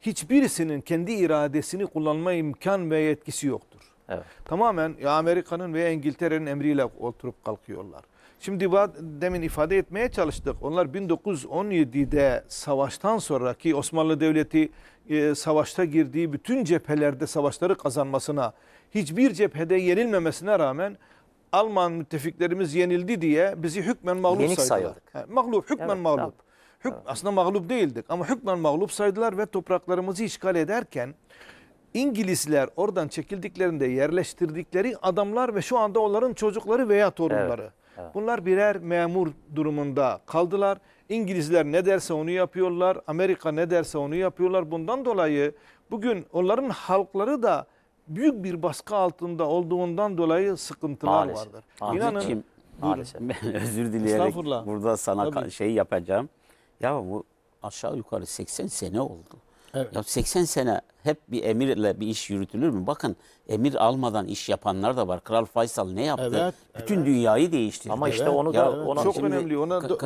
hiçbirisinin kendi iradesini kullanma imkan ve yetkisi yoktur. Evet. Tamamen Amerika'nın ve İngiltere'nin emriyle oturup kalkıyorlar. Şimdi demin ifade etmeye çalıştık. Onlar 1917'de savaştan sonraki Osmanlı Devleti e, savaşta girdiği bütün cephelerde savaşları kazanmasına, hiçbir cephede yenilmemesine rağmen Alman müttefiklerimiz yenildi diye bizi hükmen mağlup Yenik saydılar. Yani, mağlup, hükmen evet, mağlup. Hük, evet. Aslında mağlup değildik ama hükmen mağlup saydılar ve topraklarımızı işgal ederken İngilizler oradan çekildiklerinde yerleştirdikleri adamlar ve şu anda onların çocukları veya torunları. Evet. Bunlar birer memur durumunda kaldılar. İngilizler ne derse onu yapıyorlar. Amerika ne derse onu yapıyorlar. Bundan dolayı bugün onların halkları da büyük bir baskı altında olduğundan dolayı sıkıntılar Maalesef. vardır. İnanın Kim? Maalesef. Ben özür dileyerek burada sana Tabii. şey yapacağım. Ya bu aşağı yukarı 80 sene oldu. Evet. Ya 80 sene hep bir emirle bir iş yürütülür mü? Bakın emir almadan iş yapanlar da var. Kral Faysal ne yaptı? Evet, Bütün evet. dünyayı değiştirdi. Ama işte onu da ya, ona çok şimdi, önemli. Ona da,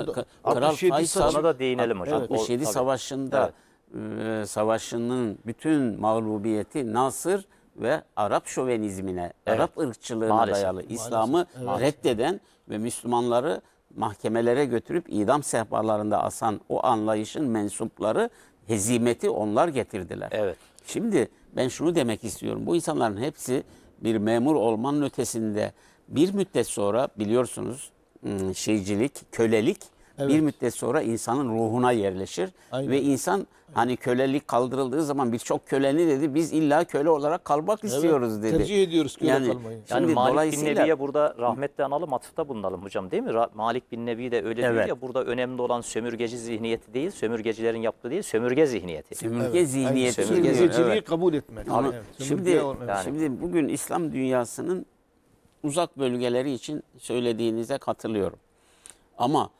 Kral Faysal'a da değinelim hocam. 67 savaşında evet. e, savaşının bütün mağlubiyeti Nasır ve Arap şovenizmine, evet. Arap ırkçılığına Maalesef. dayalı İslam'ı evet. reddeden ve Müslümanları mahkemelere götürüp idam sehpalarında asan o anlayışın mensupları hezimeti onlar getirdiler. Evet. Şimdi ben şunu demek istiyorum. Bu insanların hepsi bir memur olmanın ötesinde bir müddet sonra biliyorsunuz hmm, şeycilik, kölelik Evet. Bir müddet sonra insanın ruhuna yerleşir Aynen. ve insan hani kölelik kaldırıldığı zaman birçok köleni dedi biz illa köle olarak kalmak evet. istiyoruz dedi. Tercih ediyoruz köle yani, kalmayı. Yani Malik bin Nebi'ye burada rahmetle analım atıfta bulunalım hocam değil mi? Malik bin Nebi de öyle evet. diyor ya burada önemli olan sömürgeci zihniyeti değil sömürgecilerin yaptığı değil sömürge zihniyeti. Sömürge evet. zihniyeti. Yani sömürgeciliği evet. kabul etmek. Ama evet. şimdi, yani. şimdi bugün İslam dünyasının uzak bölgeleri için söylediğinize katılıyorum. Ama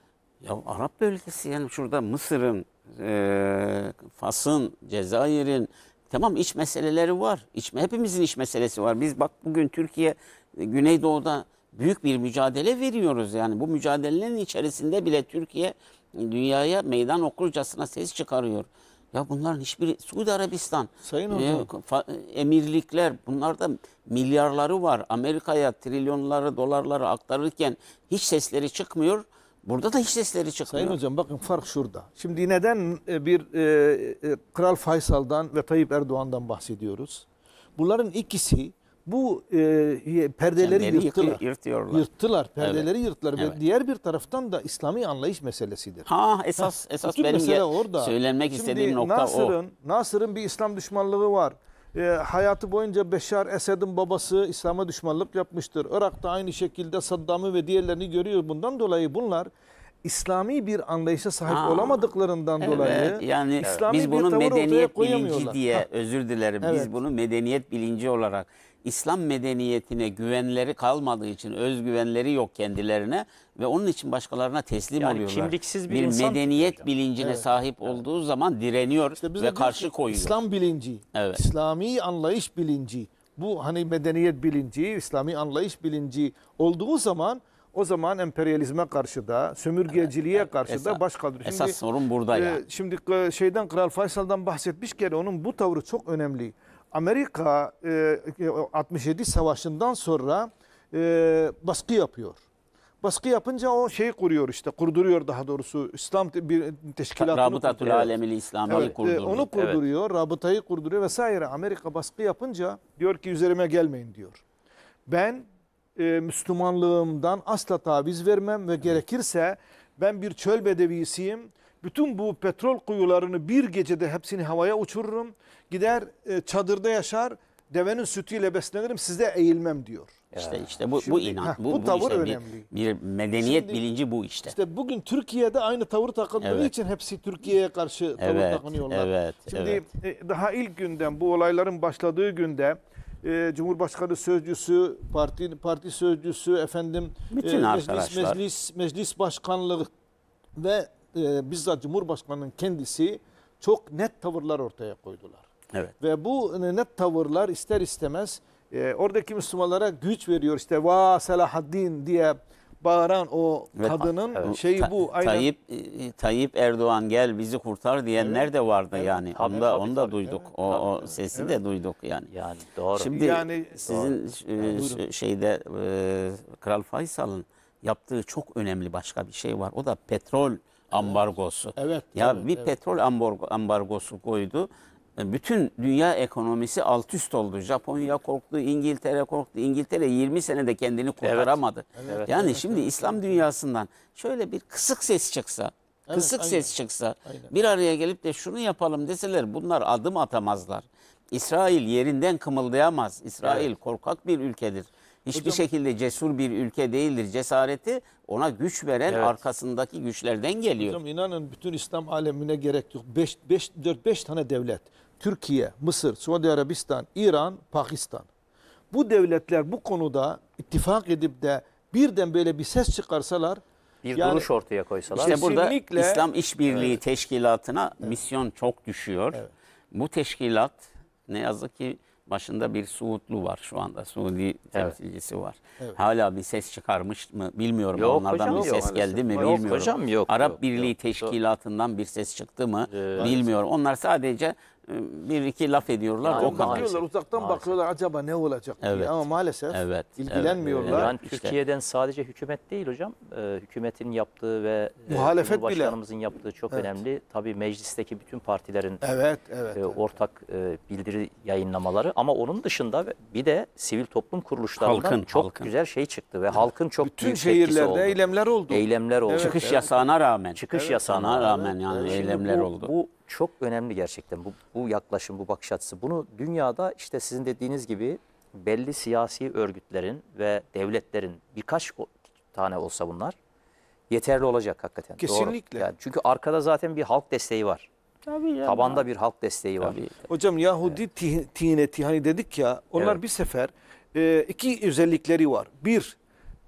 ya Arap bölgesi yani şurada Mısır'ın, e, Fas'ın, Cezayir'in tamam iç meseleleri var. İç, hepimizin iç meselesi var. Biz bak bugün Türkiye e, Güneydoğu'da büyük bir mücadele veriyoruz. Yani bu mücadelenin içerisinde bile Türkiye e, dünyaya meydan okurcasına ses çıkarıyor. Ya bunların hiçbir Suudi Arabistan, Sayın hocam. emirlikler bunlarda milyarları var. Amerika'ya trilyonları dolarları aktarırken hiç sesleri çıkmıyor. Burada da hiç sesleri çıkmıyor. Sayın Hocam bakın fark şurada. Şimdi neden e, bir e, e, Kral Faysal'dan ve Tayyip Erdoğan'dan bahsediyoruz? Bunların ikisi bu e, perdeleri Kendileri yırttılar. Yırtıyorlar. Yırttılar, perdeleri Evet. yırttılar. Evet. Ve diğer bir taraftan da İslami anlayış meselesidir. Ha esas esas Bütün benim orada. söylenmek Şimdi istediğim nokta o. Nasır'ın bir İslam düşmanlığı var e, hayatı boyunca Beşar Esed'in babası İslam'a düşmanlık yapmıştır. Irak'ta aynı şekilde Saddam'ı ve diğerlerini görüyor. Bundan dolayı bunlar İslami bir anlayışa sahip Aa, olamadıklarından evet, dolayı yani İslami biz bunu medeniyet bilinci diye özür dilerim. Evet. Biz bunu medeniyet bilinci olarak İslam medeniyetine güvenleri kalmadığı için özgüvenleri yok kendilerine ve onun için başkalarına teslim yani oluyorlar. Kimliksiz bir, bir insan medeniyet hocam. bilincine evet. sahip evet. olduğu zaman direniyor işte ve karşı koyuyor. İslam bilinci, evet. İslami anlayış bilinci. Bu hani medeniyet bilinci, İslami anlayış bilinci olduğu zaman o zaman emperyalizme karşı da, sömürgeciliğe evet, karşı esa, da baş Esas sorun burada ya. E, şimdi e, şeyden Kral Faysal'dan bahsetmişken onun bu tavrı çok önemli. Amerika e, 67 e, savaşından sonra e, baskı yapıyor. Baskı yapınca o şeyi kuruyor işte, kurduruyor daha doğrusu. İslam bir teşkilatını Rabıtatul Alemil İslami'yi e, evet, kurduruyor. Onu kurduruyor, evet. rabıtayı kurduruyor vesaire. Amerika baskı yapınca diyor ki üzerime gelmeyin diyor. Ben e, Müslümanlığımdan asla taviz vermem ve gerekirse ben bir çöl bedevisiyim. Bütün bu petrol kuyularını bir gecede hepsini havaya uçururum gider e, çadırda yaşar devenin sütüyle beslenirim size eğilmem diyor. İşte işte bu Şimdi- bu inat Heh, bu, bu tavır işte önemli. Bir, medeniyet Şimdi- bilinci bu işte. İşte bugün Türkiye'de aynı tavır takındığı Evet. için hepsi Türkiye'ye karşı tavır evet. takınıyorlar. Evet. Şimdi evet. e, daha ilk günden bu olayların başladığı günde e, Cumhurbaşkanı sözcüsü, parti parti sözcüsü efendim Bütün e, meclis, meclis meclis başkanlığı ve e, bizzat Cumhurbaşkanı'nın kendisi çok net tavırlar ortaya koydular. Evet. Ve bu net tavırlar ister istemez e, oradaki Müslümanlara güç veriyor. İşte va Selahaddin diye bağıran o evet, kadının evet. şeyi bu. Ta, aynen. Tayyip, e, e, Tayyip Erdoğan gel bizi kurtar diyenler evet. de vardı evet. yani. Tabii, Abla tabii, onu da duyduk. Evet, o, o sesi evet. de duyduk yani. Yani doğru. Şimdi yani, sizin doğru. E, şeyde e, Kral Faysal'ın yaptığı çok önemli başka bir şey var. O da petrol ambargosu. Evet. evet ya tabii, bir evet. petrol ambargosu koydu bütün dünya ekonomisi alt üst oldu. Japonya korktu, İngiltere korktu. İngiltere 20 senede kendini kurtaramadı. Evet. Evet. Yani evet. şimdi İslam dünyasından şöyle bir kısık ses çıksa, kısık aynen. ses çıksa, aynen. bir araya gelip de şunu yapalım deseler bunlar adım atamazlar. İsrail yerinden kımıldayamaz. İsrail evet. korkak bir ülkedir. Hiçbir Hocam, şekilde cesur bir ülke değildir. Cesareti ona güç veren evet. arkasındaki güçlerden geliyor. Hocam inanın bütün İslam alemine gerek yok. 5 5 4 5 tane devlet. Türkiye, Mısır, Suudi Arabistan, İran, Pakistan. Bu devletler bu konuda ittifak edip de birden böyle bir ses çıkarsalar bir yani, duruş ortaya koysalar. İşte burada İslam İşbirliği evet. Teşkilatı'na evet. misyon çok düşüyor. Evet. Bu teşkilat ne yazık ki başında bir Suudlu var şu anda. Suudi temsilcisi evet. var. Evet. Hala bir ses çıkarmış mı bilmiyorum. Yok, Onlardan hocam, bir ses yok, geldi mi bilmiyorum. Yok, hocam, yok, Arap yok, Birliği yok, Teşkilatı'ndan yok. bir ses çıktı mı ee, bilmiyorum. Onlar sadece ee, bir iki laf ediyorlar. Yani o bakıyorlar maalesef. uzaktan maalesef. bakıyorlar acaba ne olacak evet. diye ama maalesef evet. ilgilenmiyorlar. Yani işte. Türkiye'den sadece hükümet değil hocam. Ee, hükümetin yaptığı ve e, Muhalefet Cumhurbaşkanımızın bile. yaptığı çok evet. önemli. Tabii meclisteki bütün partilerin evet, evet, e, ortak E, bildiri yayınlamaları ama onun dışında bir de sivil toplum kuruluşlarından halkın, çok halkın. güzel şey çıktı ve halkın çok bütün büyük şehirlerde oldu. eylemler oldu. Eylemler oldu. Evet, çıkış evet. yasağına rağmen. Çıkış evet, yasağına rağmen yani evet. eylemler bu, oldu. Bu çok önemli gerçekten bu, bu yaklaşım, bu bakış açısı. Bunu dünyada işte sizin dediğiniz gibi belli siyasi örgütlerin ve devletlerin birkaç tane olsa bunlar yeterli olacak hakikaten. Kesinlikle. Doğru. Yani çünkü arkada zaten bir halk desteği var. Tabii ya. Tabanda bir halk desteği Tabii. var. Hocam Yahudi evet. Tih, tihneti hani dedik ya onlar evet. bir sefer e, iki özellikleri var. Bir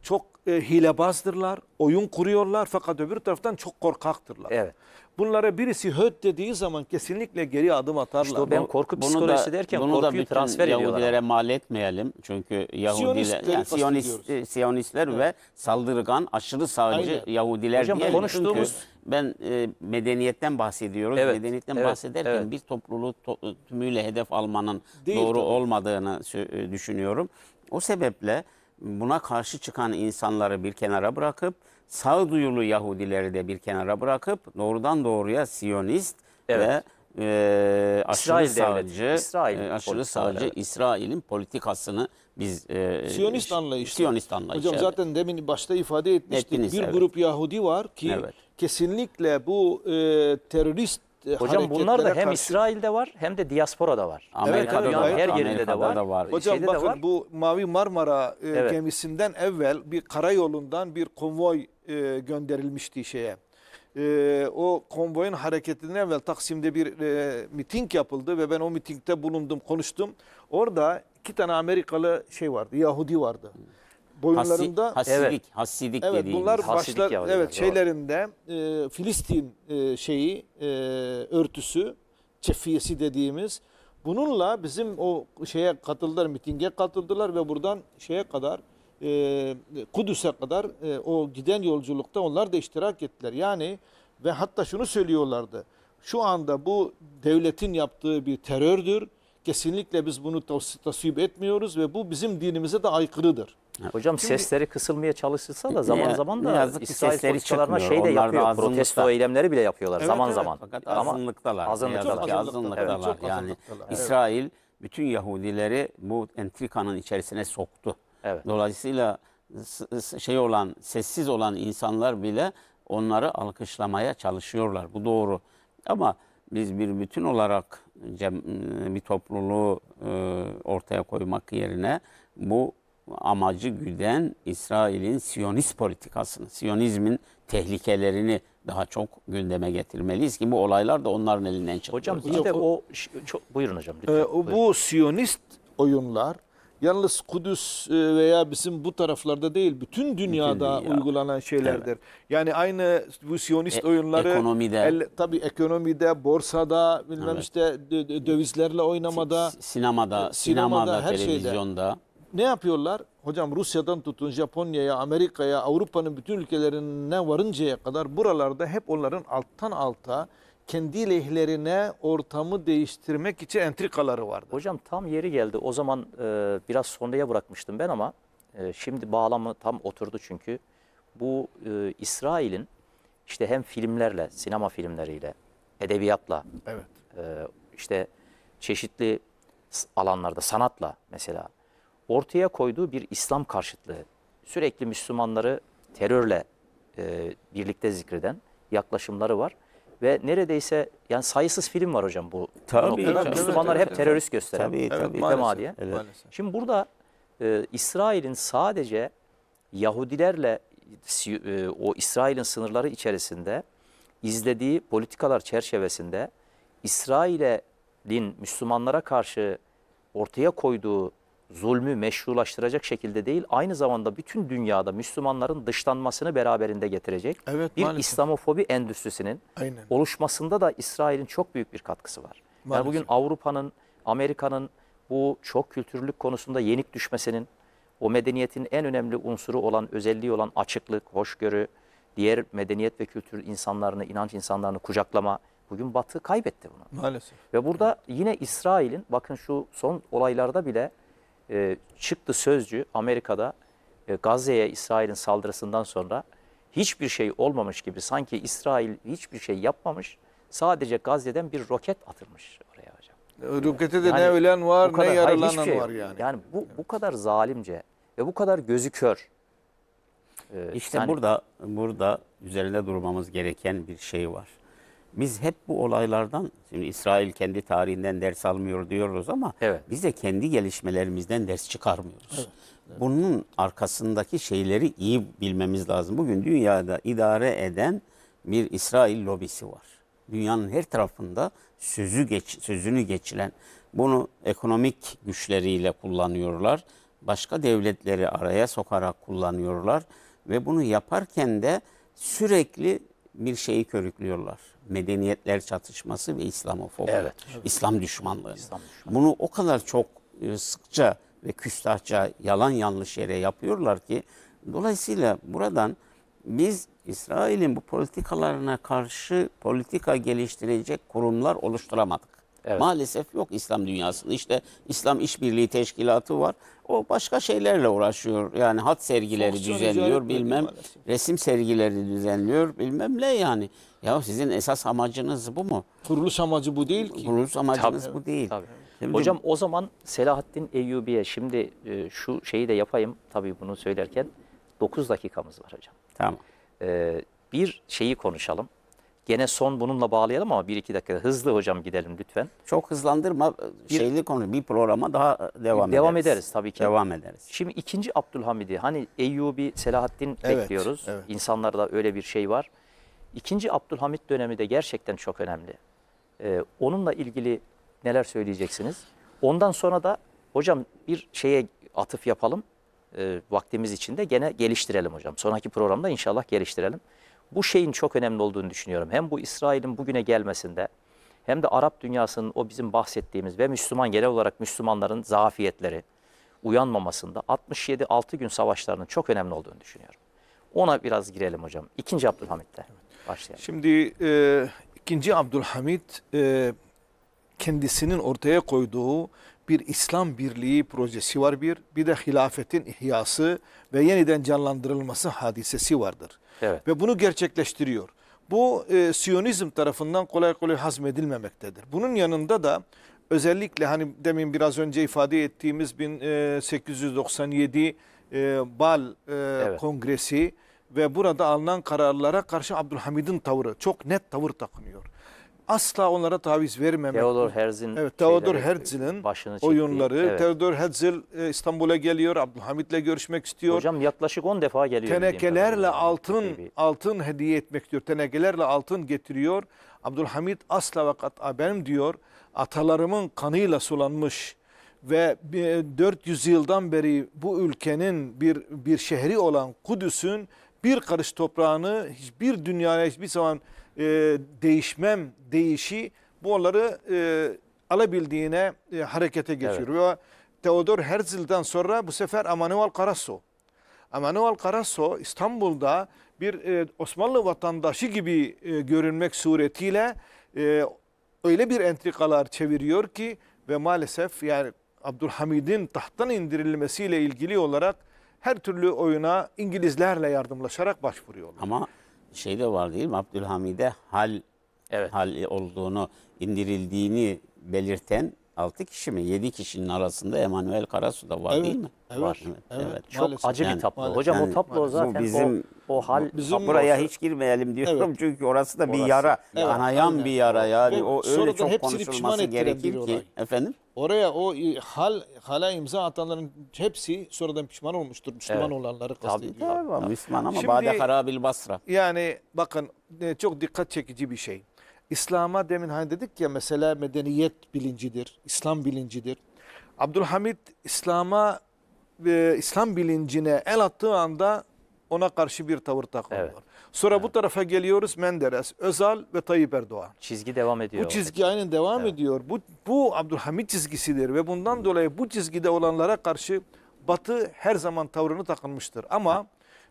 çok e, hilebazdırlar, oyun kuruyorlar fakat öbür taraftan çok korkaktırlar. Evet. Bunlara birisi höt dediği zaman kesinlikle geri adım atarlar. İşte ben korku bunu psikolojisi da, derken bunu korkuyu da bütün transfer Yahudilere mal etmeyelim. Çünkü Yahudiler, yani Siyonist, e, Siyonistler evet. ve saldırgan aşırı sağcı Aynen. Yahudiler Hocam, diye konuştuğumuz ben e, medeniyetten bahsediyoruz. Evet, medeniyetten evet, bahsederken evet. bir topluluğu to, tümüyle hedef almanın Değil, doğru tabii. olmadığını e, düşünüyorum. O sebeple buna karşı çıkan insanları bir kenara bırakıp sağduyulu Yahudileri de bir kenara bırakıp doğrudan doğruya Siyonist evet. ve e, aşırı sağcı, e, İsrail e, aşırı sağcı evet. İsrail'in politikasını biz e, Siyonist anlayışı. Siyonist anlayışı. Hocam evet. zaten demin başta ifade etmiştik. Ettiniz, bir evet. grup Yahudi var ki evet. kesinlikle bu e, terörist e, Hocam bunlar da hem karşı... İsrail'de var hem de diasporada var. Amerika'da evet, da Her yerinde Amerika'da de var. var. Hocam Şeyde bakın var. bu Mavi Marmara e, evet. gemisinden evvel bir karayolundan bir konvoy e, gönderilmişti şeye. E, o konvoyun hareketinden evvel Taksim'de bir e, miting yapıldı ve ben o mitingde bulundum, konuştum. Orada iki tane Amerikalı şey vardı, Yahudi vardı. Boyunlarında Hasi, hasidik, hasidik evet, dediğimiz. Bunlar hasidik başlar, Yahudiler, evet, doğru. şeylerinde e, Filistin e, şeyi, e, örtüsü, çefiyesi dediğimiz... Bununla bizim o şeye katıldılar, mitinge katıldılar ve buradan şeye kadar e, Kudüs'e kadar e, o giden yolculukta onlar da iştirak ettiler. Yani ve hatta şunu söylüyorlardı. Şu anda bu devletin yaptığı bir terördür. Kesinlikle biz bunu tasvip etmiyoruz ve bu bizim dinimize de aykırıdır. Hocam Şimdi, sesleri kısılmaya çalışılsa da zaman zaman da yazık İsrail politikalarına şey de yapıyor. Protesto eylemleri bile yapıyorlar evet, zaman evet, zaman. Fakat Ama azınlıktalar. Azınlıktalar. Çok azınlıktalar. Evet. Çok azınlıktalar. Yani evet. İsrail bütün Yahudileri bu entrikanın içerisine soktu. Evet. Dolayısıyla şey olan, sessiz olan insanlar bile onları alkışlamaya çalışıyorlar. Bu doğru. Ama biz bir bütün olarak ıı, bir topluluğu ıı, ortaya koymak yerine bu amacı güden İsrail'in Siyonist politikasını, Siyonizmin tehlikelerini daha çok gündeme getirmeliyiz ki bu olaylar da onların elinden çıkıyor. Hocam işte o, o çok, buyurun hocam lütfen. E, ee, o, buyurun. bu Siyonist oyunlar Yalnız Kudüs e, veya bizim bu taraflarda değil, bütün dünyada bütün dünya. uygulanan şeylerdir. Evet. Yani aynı bu Siyonist e, oyunları ekonomide, el, tabii ekonomide, borsada, bilmem evet. işte dövizlerle oynamada, S sinemada, e, sinemada, sinemada her televizyonda. Şeyde. Ne yapıyorlar? Hocam Rusya'dan tutun Japonya'ya, Amerika'ya, Avrupa'nın bütün ülkelerine varıncaya kadar buralarda hep onların alttan alta kendi lehlerine ortamı değiştirmek için entrikaları vardı. Hocam tam yeri geldi. O zaman e, biraz sonraya bırakmıştım ben ama e, şimdi bağlamı tam oturdu çünkü. Bu e, İsrail'in işte hem filmlerle, sinema filmleriyle, edebiyatla, evet. e, işte çeşitli alanlarda, sanatla mesela ortaya koyduğu bir İslam karşıtlığı, sürekli Müslümanları terörle e, birlikte zikreden yaklaşımları var. Ve neredeyse yani sayısız film var hocam bu. Tabii. Bu noktada tabii, Müslümanlar hep terörist gösteren. Tabii tabii. Tema diye. Evet. Şimdi burada e, İsrail'in sadece Yahudilerle e, o İsrail'in sınırları içerisinde izlediği politikalar çerçevesinde İsrail'in Müslümanlara karşı ortaya koyduğu zulmü meşrulaştıracak şekilde değil, aynı zamanda bütün dünyada Müslümanların dışlanmasını beraberinde getirecek evet, bir maalesef. İslamofobi endüstrisinin Aynen. oluşmasında da İsrail'in çok büyük bir katkısı var. Maalesef. Yani bugün Avrupa'nın, Amerika'nın bu çok kültürlük konusunda yenik düşmesinin, o medeniyetin en önemli unsuru olan, özelliği olan açıklık, hoşgörü, diğer medeniyet ve kültür insanlarını, inanç insanlarını kucaklama, Bugün Batı kaybetti bunu. Maalesef. Ve burada yine İsrail'in bakın şu son olaylarda bile e, çıktı sözcü Amerika'da e, Gazze'ye İsrail'in saldırısından sonra hiçbir şey olmamış gibi sanki İsrail hiçbir şey yapmamış sadece Gazze'den bir roket atılmış oraya hocam. Rokete de yani, ne ölen var kadar, ne yaralanan hayır, şey var yani. Yani bu, bu kadar zalimce ve bu kadar gözü kör. Ee, işte yani, burada burada üzerinde durmamız gereken bir şey var. Biz hep bu olaylardan, şimdi İsrail kendi tarihinden ders almıyor diyoruz ama evet. biz de kendi gelişmelerimizden ders çıkarmıyoruz. Evet. evet. Bunun arkasındaki şeyleri iyi bilmemiz lazım. Bugün dünyada idare eden bir İsrail lobisi var. Dünyanın her tarafında sözü geç, sözünü geçilen, bunu ekonomik güçleriyle kullanıyorlar. Başka devletleri araya sokarak kullanıyorlar ve bunu yaparken de sürekli bir şeyi körüklüyorlar medeniyetler çatışması ve İslamofobi. Evet. İslam düşmanlığı. İslam düşmanlığı. Bunu o kadar çok e, sıkça ve küstahça yalan yanlış yere yapıyorlar ki dolayısıyla buradan biz İsrail'in bu politikalarına karşı politika geliştirecek kurumlar oluşturamadık. Evet. Maalesef yok İslam dünyasında. İşte İslam İşbirliği Teşkilatı var. O başka şeylerle uğraşıyor. Yani hat sergileri Fonksiyon düzenliyor bilmem. Maalesef. Resim sergileri düzenliyor bilmem ne yani. Ya sizin esas amacınız bu mu? Kuruluş amacı bu değil ki. Kuruluş amacınız tabii, bu değil. Tabii. Şimdi Hocam o zaman Selahattin Eyyubi'ye şimdi e, şu şeyi de yapayım tabii bunu söylerken 9 dakikamız var hocam. Tamam. E, bir şeyi konuşalım. Gene son bununla bağlayalım ama bir iki dakika hızlı hocam gidelim lütfen. Çok hızlandırma bir, şeyli konu bir programa daha e, devam, devam ederiz. ederiz tabii ki. Devam ederiz. Şimdi ikinci Abdülhamid'i hani Eyyubi Selahaddin evet, bekliyoruz. Evet. İnsanlarda öyle bir şey var. İkinci Abdülhamit dönemi de gerçekten çok önemli. Ee, onunla ilgili neler söyleyeceksiniz? Ondan sonra da hocam bir şeye atıf yapalım. Ee, vaktimiz içinde gene geliştirelim hocam. Sonraki programda inşallah geliştirelim. Bu şeyin çok önemli olduğunu düşünüyorum. Hem bu İsrail'in bugüne gelmesinde hem de Arap dünyasının o bizim bahsettiğimiz ve Müslüman genel olarak Müslümanların zafiyetleri uyanmamasında 67-6 gün savaşlarının çok önemli olduğunu düşünüyorum. Ona biraz girelim hocam. İkinci Abdülhamit'le başlayalım. Şimdi e, ikinci Abdülhamit e, kendisinin ortaya koyduğu bir İslam birliği projesi var bir, bir de hilafetin ihyası ve yeniden canlandırılması hadisesi vardır. Evet. Ve bunu gerçekleştiriyor. Bu e, Siyonizm tarafından kolay kolay hazmedilmemektedir. Bunun yanında da özellikle hani demin biraz önce ifade ettiğimiz 1897 e, e, Bal e, evet. Kongresi ve burada alınan kararlara karşı Abdülhamid'in tavırı çok net tavır takınıyor asla onlara taviz vermemek. Teodor Herzl'in evet, Theodor Herzl'in oyunları. Evet. Theodor Herzl e, İstanbul'a geliyor. Abdülhamit'le görüşmek istiyor. Hocam yaklaşık 10 defa geliyor. Tenekelerle altın bir... altın hediye etmek diyor. Tenekelerle altın getiriyor. Abdülhamit asla vakat abem diyor. Atalarımın kanıyla sulanmış ve 400 e, yıldan beri bu ülkenin bir bir şehri olan Kudüs'ün bir karış toprağını hiçbir dünyaya hiçbir zaman e, değişmem değişi bu onları e, alabildiğine e, harekete geçiriyor. Evet. Theodor Herzl'den sonra bu sefer Emanuel Karasso. Emanuel Karasso İstanbul'da bir e, Osmanlı vatandaşı gibi e, görünmek suretiyle e, öyle bir entrikalar çeviriyor ki ve maalesef yani Abdülhamid'in tahttan indirilmesiyle ilgili olarak her türlü oyuna İngilizlerle yardımlaşarak başvuruyorlar. Ama şey de var değil mi? Abdülhamid'e hal evet. hal olduğunu, indirildiğini belirten 6 kişi mi? 7 kişinin arasında Emanuel Karasu da var evet, değil mi? Evet. Var. Evet. evet. Çok maalesef. acı bir tablo. Maalesef. Hocam yani, o tablo zaten bizim o, o hal bizim buraya hiç girmeyelim diyorum evet. çünkü orası da bir orası. yara, evet, yanayan aynen. bir yara yani. Ve o öyle çok konuşulması gerekir ki. Efendim? Oraya o hal hala imza atanların hepsi sonradan pişman olmuştur. Müslüman evet. olanları kastediyor. Tabii tabii. Müslüman ama Şimdi, Bade Harabil Basra. Yani bakın e, çok dikkat çekici bir şey. İslam'a demin hani dedik ya mesela medeniyet bilincidir, İslam bilincidir. Abdülhamit İslam'a ve İslam bilincine el attığı anda ona karşı bir tavır takılıyor. Evet. Sonra evet. bu tarafa geliyoruz Menderes, Özal ve Tayyip Erdoğan. Çizgi devam ediyor. Bu çizgi aynı devam evet. ediyor. Bu, bu Abdülhamid çizgisidir ve bundan dolayı bu çizgide olanlara karşı Batı her zaman tavrını takılmıştır. Ama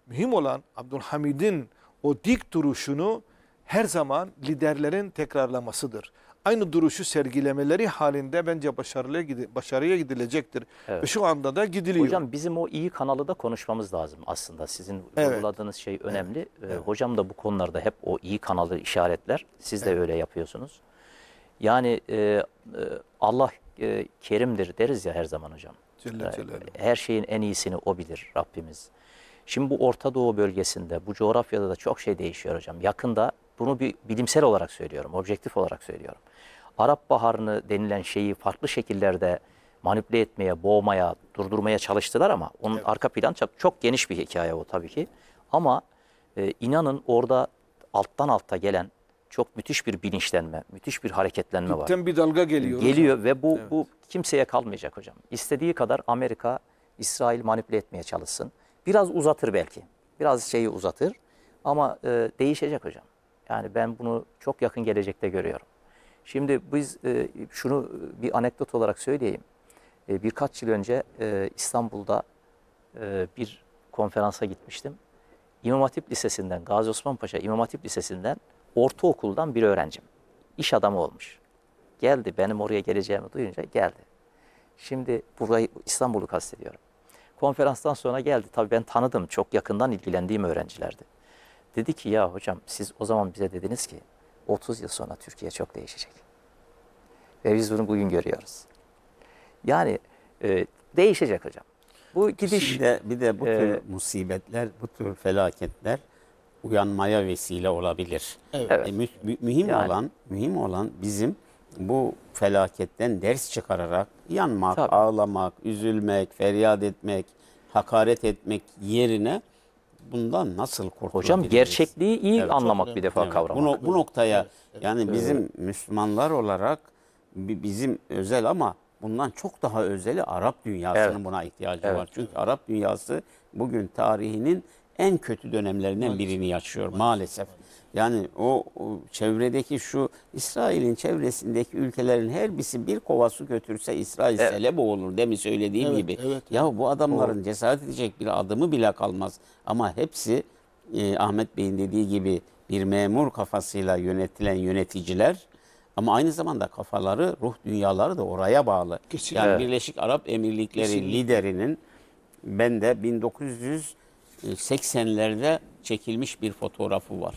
mühim olan Abdülhamid'in o dik duruşunu her zaman liderlerin tekrarlamasıdır. Aynı duruşu sergilemeleri halinde bence başarıya, gidi, başarıya gidilecektir. Evet. Ve şu anda da gidiliyor. Hocam bizim o iyi kanalı da konuşmamız lazım aslında. Sizin evet. şey önemli. Evet. Ee, Hocam da bu konularda hep o iyi kanalı işaretler. Siz de evet. öyle yapıyorsunuz. Yani e, e Allah e, kerimdir deriz ya her zaman hocam. Celle e, celle. Her şeyin en iyisini o bilir Rabbimiz. Şimdi bu Orta Doğu bölgesinde, bu coğrafyada da çok şey değişiyor hocam. Yakında bunu bir bilimsel olarak söylüyorum, objektif olarak söylüyorum. Arap Baharı'nı denilen şeyi farklı şekillerde manipüle etmeye, boğmaya, durdurmaya çalıştılar ama onun evet. arka plan çok, çok geniş bir hikaye o tabii ki. Ama e, inanın orada alttan alta gelen çok müthiş bir bilinçlenme, müthiş bir hareketlenme Dipten var. Dipten bir dalga geliyor. Geliyor ve bu, evet. bu kimseye kalmayacak hocam. İstediği kadar Amerika, İsrail manipüle etmeye çalışsın. Biraz uzatır belki. Biraz şeyi uzatır ama e, değişecek hocam. Yani ben bunu çok yakın gelecekte görüyorum. Şimdi biz e, şunu e, bir anekdot olarak söyleyeyim. E, birkaç yıl önce e, İstanbul'da e, bir konferansa gitmiştim. İmam Hatip Lisesi'nden, Gazi Osman Paşa İmam Hatip Lisesi'nden ortaokuldan bir öğrencim. İş adamı olmuş. Geldi benim oraya geleceğimi duyunca geldi. Şimdi burayı İstanbul'u kastediyorum. Konferanstan sonra geldi. Tabii ben tanıdım. Çok yakından ilgilendiğim öğrencilerdi. Dedi ki ya hocam siz o zaman bize dediniz ki 30 yıl sonra Türkiye çok değişecek. Ve biz bunu bugün görüyoruz. Yani e, değişecek hocam. Bu gidiş... Şimdi bir de bu tür e, musibetler, bu tür felaketler uyanmaya vesile olabilir. Evet. E, mü, mü, mühim yani, olan, mühim olan bizim bu felaketten ders çıkararak yanmak, Tabii. ağlamak, üzülmek, feryat etmek, hakaret etmek yerine bundan nasıl kurtulabiliriz? Hocam gerçekliği iyi evet, anlamak bir defa evet. kavramak. Bu, bu noktaya yani bizim Müslümanlar olarak bizim özel ama bundan çok daha özeli Arap dünyasının evet. buna ihtiyacı evet. var. Çünkü Arap dünyası bugün tarihinin en kötü dönemlerinden maalesef. birini yaşıyor maalesef. maalesef. Yani o, o çevredeki şu İsrail'in çevresindeki ülkelerin her birisi bir kova su götürse İsrail evet. sele boğulur demi söylediğim evet, gibi. Evet, Ya bu adamların o. cesaret edecek bir adımı bile kalmaz. Ama hepsi e, Ahmet Bey'in dediği gibi bir memur kafasıyla yönetilen yöneticiler ama aynı zamanda kafaları, ruh dünyaları da oraya bağlı. Kesinlikle. Yani Birleşik Arap Emirlikleri Kesinlikle. liderinin ben de 1980'lerde çekilmiş bir fotoğrafı var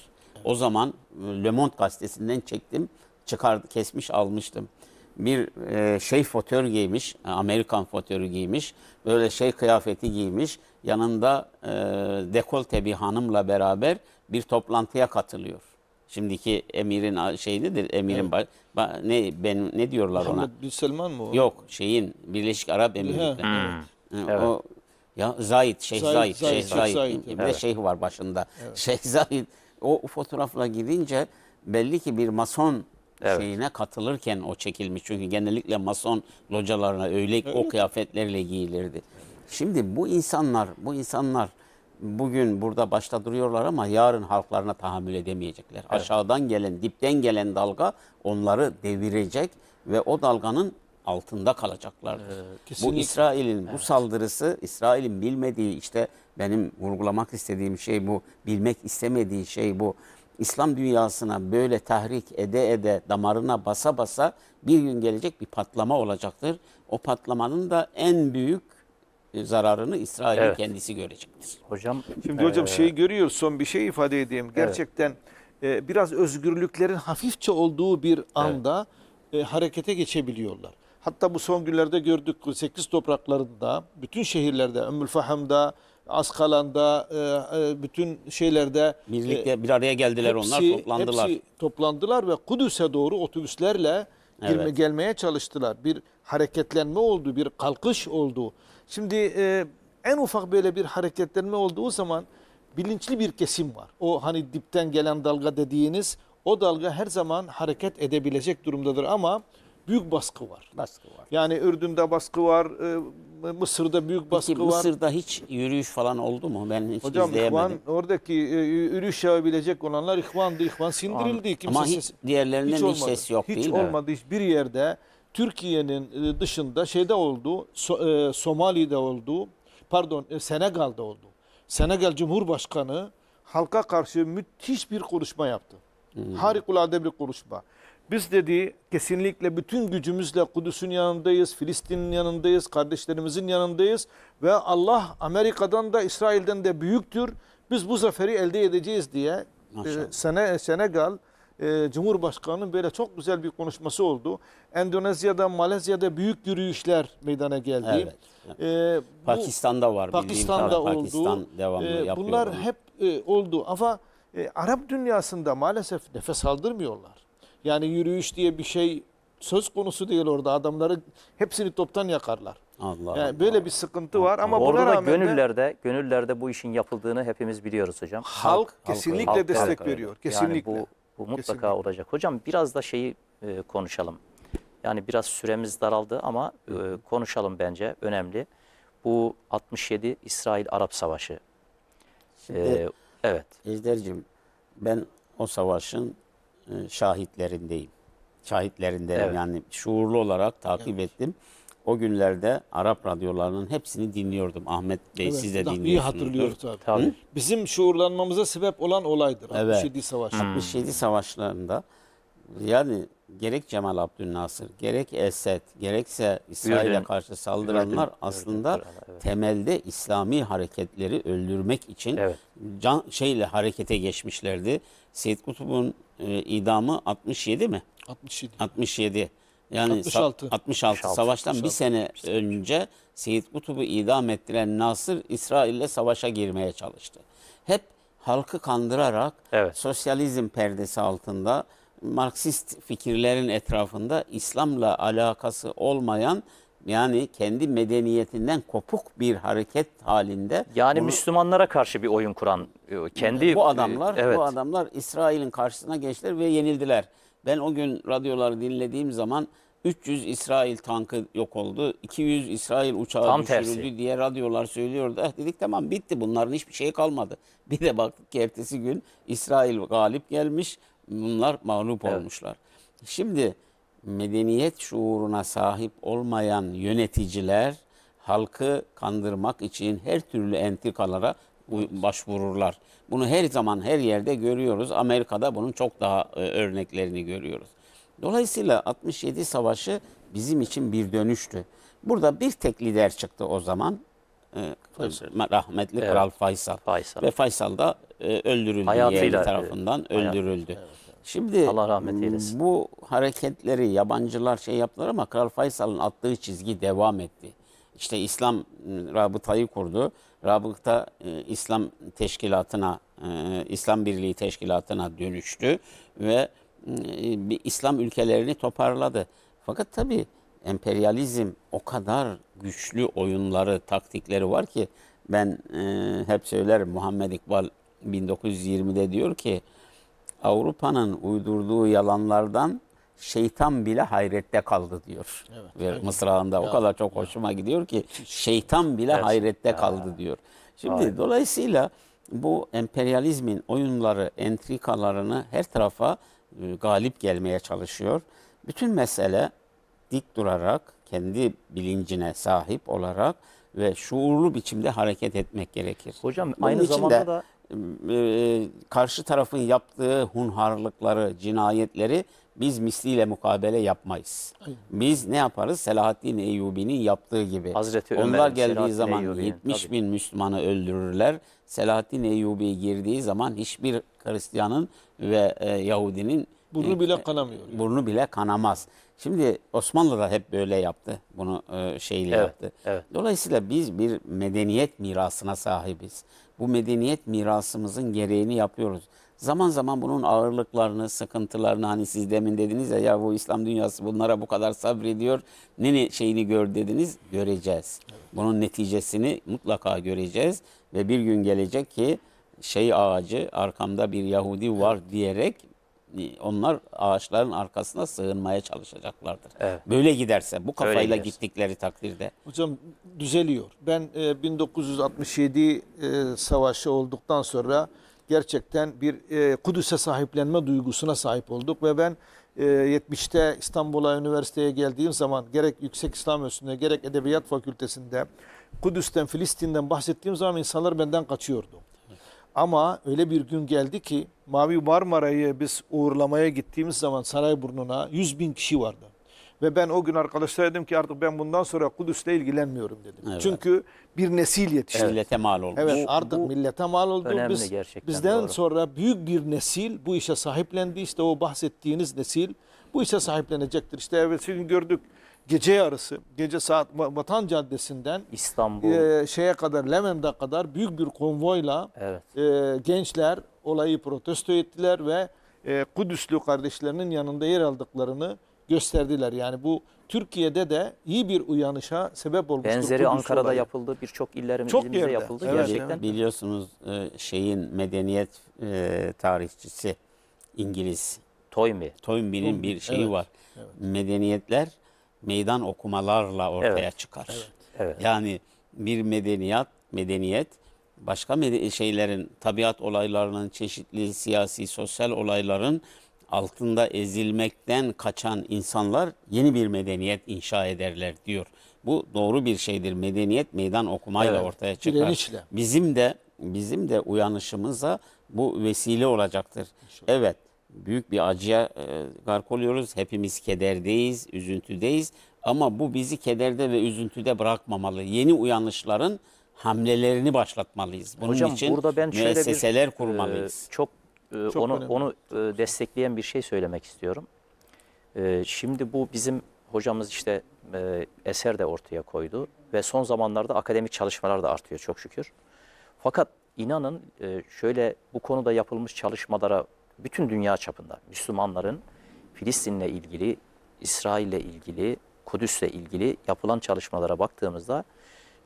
o zaman e, Le Monde gazetesinden çektim. Çıkar, kesmiş almıştım. Bir e, şey fotör giymiş, e, Amerikan fotörü giymiş. Böyle şey kıyafeti giymiş. Yanında e, dekolte bir hanımla beraber bir toplantıya katılıyor. Şimdiki emirin şey nedir? Emirin evet. ba, ne ben ne diyorlar ona? Muhammed bin Selman mı o? Yok, şeyin Birleşik Arap Emirlikleri. Hmm. Evet. O ya Zahid, Şeyh Zahid, Zahid Şeyh Zahid. Bir de evet. şeyh var başında. Evet. Şeyh Zahid o fotoğrafla gidince belli ki bir mason evet. şeyine katılırken o çekilmiş. Çünkü genellikle mason localarına öyle evet. o kıyafetlerle giyilirdi. Şimdi bu insanlar, bu insanlar bugün burada başta duruyorlar ama yarın halklarına tahammül edemeyecekler. Evet. Aşağıdan gelen, dipten gelen dalga onları devirecek ve o dalganın altında kalacaklar. Ee, bu İsrail'in evet. bu saldırısı İsrail'in bilmediği işte benim vurgulamak istediğim şey bu. Bilmek istemediği şey bu. İslam dünyasına böyle tahrik ede ede damarına basa basa bir gün gelecek bir patlama olacaktır. O patlamanın da en büyük e, zararını İsrail evet. kendisi görecektir. Hocam şimdi hocam ee... şeyi görüyoruz son bir şey ifade edeyim. Gerçekten evet. e, biraz özgürlüklerin hafifçe olduğu bir anda evet. e, harekete geçebiliyorlar. Hatta bu son günlerde gördük 8 topraklarında, bütün şehirlerde, Ömülfaham'da, Askalan'da, e, e, bütün şeylerde birlikte e, bir araya geldiler hepsi, onlar, toplandılar. Hepsi toplandılar ve Kudüs'e doğru otobüslerle girme, evet. gelmeye çalıştılar. Bir hareketlenme oldu, bir kalkış oldu. Şimdi en ufak böyle bir hareketlenme olduğu zaman bilinçli bir kesim var. O hani dipten gelen dalga dediğiniz o dalga her zaman hareket edebilecek durumdadır ama büyük baskı var. Baskı var. Yani Ürdün'de baskı var, e, Mısır'da büyük baskı Peki, var. Mısır'da hiç yürüyüş falan oldu mu? Ben hiç Hocam izleyemedim. İhvan, oradaki e, yürüyüş yapabilecek olanlar ihvandı, ihvan sindirildi. Kimse Ama hiç, ses, diğerlerinden hiç, hiç ses yok hiç değil mi? Hiç olmadı, hiçbir yerde. Türkiye'nin e, dışında şeyde oldu, so, Somali'de oldu, pardon Senegal'da oldu. Senegal Cumhurbaşkanı halka karşı müthiş bir konuşma yaptı. Hmm. Harikulade bir konuşma. Biz dedi kesinlikle bütün gücümüzle Kudüs'ün yanındayız, Filistin'in yanındayız, kardeşlerimizin yanındayız. Ve Allah Amerika'dan da İsrail'den de büyüktür. Biz bu zaferi elde edeceğiz diye e, Maşallah. Senegal e, Cumhurbaşkanı'nın böyle çok güzel bir konuşması oldu. Endonezya'da, Malezya'da büyük yürüyüşler meydana geldi. Evet. E, bu, Pakistan'da var. Pakistan'da oldu. Pakistan e, devamlı e, Bunlar bunu. hep e, oldu ama e, Arap dünyasında maalesef nefes aldırmıyorlar. Yani yürüyüş diye bir şey söz konusu değil orada. Adamları hepsini toptan yakarlar. Allah yani Allah. böyle bir sıkıntı var ama Orada buna rağmen gönüllerde de, gönüllerde bu işin yapıldığını hepimiz biliyoruz hocam. Halk, halk kesinlikle halk, destek halk, veriyor. Evet. Kesinlikle. Yani bu, bu mutlaka kesinlikle. olacak. Hocam biraz da şeyi e, konuşalım. Yani biraz süremiz daraldı ama e, konuşalım bence önemli. Bu 67 İsrail Arap Savaşı. Şimdi, ee, evet. Ejder'cim ben o savaşın e, şahitlerindeyim. şahitlerindeyim. evet. yani şuurlu olarak takip evet. ettim. O günlerde Arap radyolarının hepsini dinliyordum. Ahmet Bey evet, siz de dinliyorsunuz. İyi hatırlıyoruz tabii. tabii. Bizim şuurlanmamıza sebep olan olaydır. Evet. 67 Savaşı. Hmm. 67 Savaşlarında yani gerek Cemal Abdülnasır, gerek Esed, gerekse İsrail'e karşı saldıranlar aslında temelde İslami hareketleri öldürmek için evet. can şeyle harekete geçmişlerdi Seyit Kutub'un e, idamı 67 mi? 67. 67. Yani 66. 66, 66 savaştan 66. bir sene önce Seyit Kutub'u idam ettiren Nasır İsrail'le savaşa girmeye çalıştı. Hep halkı kandırarak evet. sosyalizm perdesi altında Marksist fikirlerin etrafında İslam'la alakası olmayan yani kendi medeniyetinden kopuk bir hareket halinde. Yani bunu, Müslümanlara karşı bir oyun kuran e, kendi bu adamlar e, evet. bu adamlar İsrail'in karşısına geçtiler ve yenildiler. Ben o gün radyoları dinlediğim zaman 300 İsrail tankı yok oldu. 200 İsrail uçağı Tam düşürüldü tersi. diye radyolar söylüyordu. Eh dedik tamam bitti bunların hiçbir şey kalmadı. Bir de baktık ki ertesi gün İsrail galip gelmiş. Bunlar mağlup evet. olmuşlar. Şimdi medeniyet şuuruna sahip olmayan yöneticiler halkı kandırmak için her türlü entrikalara başvururlar. Bunu her zaman her yerde görüyoruz. Amerika'da bunun çok daha e, örneklerini görüyoruz. Dolayısıyla 67 Savaşı bizim için bir dönüştü. Burada bir tek lider çıktı o zaman. E, Faysal. Rahmetli evet. Kral Faysal. Faysal. Ve Faysal da e, öldürüldü. Hayatıyla, tarafından öldürüldü. Hayat, evet. Şimdi Allah rahmet eylesin. Bu hareketleri yabancılar şey yaptılar ama Kral Faysal'ın attığı çizgi devam etti. İşte İslam ıı, rabıtayı kurdu. Rabıta e, İslam teşkilatına, ıı, İslam Birliği teşkilatına dönüştü ve bir İslam ülkelerini toparladı. Fakat tabi emperyalizm o kadar güçlü oyunları, taktikleri var ki ben hep söylerim Muhammed İkbal 1920'de diyor ki Avrupa'nın uydurduğu yalanlardan şeytan bile hayrette kaldı diyor. Evet, Ve mısrağında ya, o kadar çok ya. hoşuma gidiyor ki şeytan bile evet. hayrette kaldı diyor. Şimdi Aynen. dolayısıyla bu emperyalizmin oyunları, entrikalarını her tarafa e, galip gelmeye çalışıyor. Bütün mesele dik durarak, kendi bilincine sahip olarak ve şuurlu biçimde hareket etmek gerekir. Hocam Bunun aynı zamanda da ee, karşı tarafın yaptığı hunharlıkları, cinayetleri biz misliyle mukabele yapmayız. Biz ne yaparız? Selahaddin Eyyubi'nin yaptığı gibi. Hazreti Ömer, Onlar geldiği zaman 70 bin Müslümanı öldürürler. Selahaddin Eyyubi girdiği zaman hiçbir Hristiyanın ve e, Yahudinin burnu e, bile kanamıyor. Burnu bile kanamaz. Şimdi Osmanlı da hep böyle yaptı. Bunu e, şeyle evet, yaptı. Evet. Dolayısıyla biz bir medeniyet mirasına sahibiz bu medeniyet mirasımızın gereğini yapıyoruz. Zaman zaman bunun ağırlıklarını, sıkıntılarını hani siz demin dediniz ya ya bu İslam dünyası bunlara bu kadar sabrediyor. Ne, ne şeyini gör dediniz göreceğiz. Bunun neticesini mutlaka göreceğiz ve bir gün gelecek ki şey ağacı arkamda bir Yahudi var diyerek e, onlar ağaçların arkasına sığınmaya çalışacaklardır. Evet. Böyle giderse bu kafayla gittikleri takdirde. Hocam düzeliyor. Ben e, 1967 e, savaşı olduktan sonra gerçekten bir e, Kudüs'e sahiplenme duygusuna sahip olduk ve ben e, 70'te İstanbul'a üniversiteye geldiğim zaman gerek Yüksek İslam Üstünde gerek Edebiyat Fakültesi'nde Kudüs'ten Filistin'den bahsettiğim zaman insanlar benden kaçıyordu. Ama öyle bir gün geldi ki Mavi Marmara'yı biz uğurlamaya gittiğimiz zaman Sarayburnu'na 100 bin kişi vardı. Ve ben o gün arkadaşlara dedim ki artık ben bundan sonra Kudüs'le ilgilenmiyorum dedim. Evet. Çünkü bir nesil yetişti. Millete mal oldu. Evet bu, artık bu millete mal oldu. Önemli Biz, gerçekten. Bizden doğru. sonra büyük bir nesil bu işe sahiplendi. İşte o bahsettiğiniz nesil bu işe sahiplenecektir. İşte evvelsi gün gördük gece yarısı, gece saat Vatan Caddesi'nden İstanbul e, şeye kadar Levent'e kadar büyük bir konvoyla evet. e, gençler olayı protesto ettiler ve e, Kudüslü kardeşlerinin yanında yer aldıklarını gösterdiler. Yani bu Türkiye'de de iyi bir uyanışa sebep olmuştur. Benzeri Kudüs Ankara'da olayı. yapıldı, birçok illerimiz Çok yerde. yapıldı evet. gerçekten. Biliyorsunuz e, şeyin medeniyet e, tarihçisi İngiliz Toynbee. Toynbee'nin bir şeyi evet. var. Evet. Medeniyetler meydan okumalarla ortaya evet. çıkar. Evet. Evet. Yani bir medeniyet medeniyet başka şeylerin, tabiat olaylarının, çeşitli siyasi, sosyal olayların altında ezilmekten kaçan insanlar yeni bir medeniyet inşa ederler diyor. Bu doğru bir şeydir. Medeniyet meydan okumayla evet, ortaya çıkar. Direnişle. Bizim de bizim de uyanışımıza bu vesile olacaktır. İnşallah. Evet, büyük bir acıya e, gark oluyoruz. Hepimiz kederdeyiz, üzüntüdeyiz ama bu bizi kederde ve üzüntüde bırakmamalı. Yeni uyanışların hamlelerini başlatmalıyız. Bunun Hocam, için burada ben müesseseler bir, kurmalıyız. E, çok, e, çok onu önemli. onu e, destekleyen bir şey söylemek istiyorum. E, şimdi bu bizim hocamız işte e, eser de ortaya koydu ve son zamanlarda akademik çalışmalar da artıyor çok şükür. Fakat inanın e, şöyle bu konuda yapılmış çalışmalara bütün dünya çapında Müslümanların Filistin'le ilgili, İsrail'le ilgili, Kudüs'le ilgili yapılan çalışmalara baktığımızda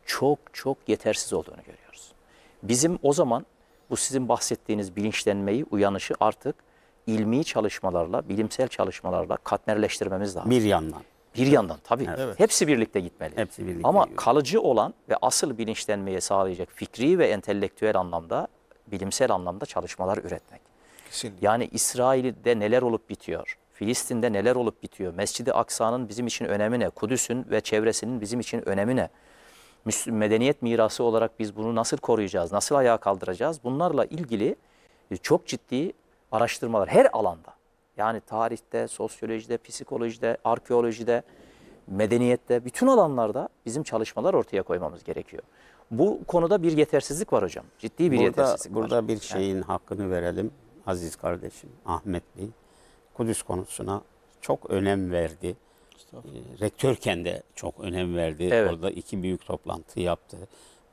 çok çok yetersiz olduğunu görüyoruz. Bizim o zaman bu sizin bahsettiğiniz bilinçlenmeyi, uyanışı artık ilmi çalışmalarla, bilimsel çalışmalarla katmerleştirmemiz lazım. Bir yandan. Bir yandan tabii. Evet. Hepsi birlikte gitmeli. Hepsi birlikte Ama gidiyor. kalıcı olan ve asıl bilinçlenmeye sağlayacak fikri ve entelektüel anlamda, bilimsel anlamda çalışmalar üretmek. Kesinlikle. Yani İsrail'de neler olup bitiyor, Filistin'de neler olup bitiyor, Mescid-i Aksa'nın bizim için önemi ne, Kudüs'ün ve çevresinin bizim için önemi ne? Müslüm, medeniyet mirası olarak biz bunu nasıl koruyacağız, nasıl ayağa kaldıracağız? Bunlarla ilgili e, çok ciddi araştırmalar her alanda. Yani tarihte, sosyolojide, psikolojide, arkeolojide, medeniyette, bütün alanlarda bizim çalışmalar ortaya koymamız gerekiyor. Bu konuda bir yetersizlik var hocam. Ciddi bir burada, yetersizlik var. Burada bir şeyin yani. hakkını verelim aziz kardeşim Ahmet Bey. Kudüs konusuna çok önem verdi e, rektörken de çok önem verdi. Evet. Orada iki büyük toplantı yaptı.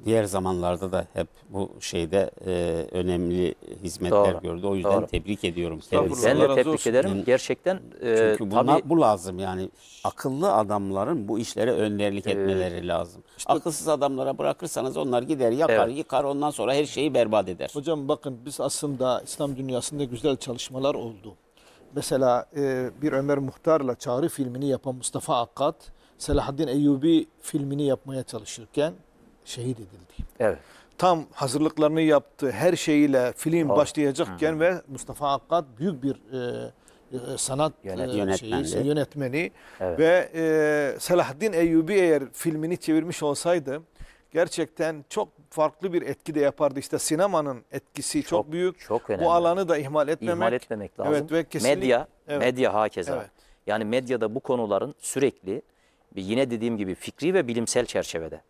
Diğer zamanlarda da hep bu şeyde e, önemli hizmetler Doğru. gördü. O yüzden Doğru. tebrik ediyorum kendisini. Ben de tebrik ederim. Gerçekten e, çünkü buna, tabii, bu lazım yani. Akıllı adamların bu işlere önderlik etmeleri e, lazım. Işte, Akılsız adamlara bırakırsanız onlar gider yakar evet. yıkar ondan sonra her şeyi berbat eder. Hocam bakın biz aslında İslam dünyasında güzel çalışmalar oldu mesela e, bir Ömer Muhtar'la Çağrı filmini yapan Mustafa Akkat, Selahaddin Eyyubi filmini yapmaya çalışırken şehit edildi. Evet. Tam hazırlıklarını yaptı, her şeyiyle film oh. başlayacakken Hı -hı. ve Mustafa Akkat büyük bir e, e, sanat e, Yönet, yönetmeni, şeyi, yönetmeni evet. ve e, Selahaddin Eyyubi eğer filmini çevirmiş olsaydı gerçekten çok farklı bir etki de yapardı. İşte sinemanın etkisi çok, çok büyük. Çok önemli. Bu alanı da ihmal etmemek. İhmal etmemek lazım. Evet ve kesinlikle. Medya, evet. medya hakeza. Evet. Yani medyada bu konuların sürekli yine dediğim gibi fikri ve bilimsel çerçevede.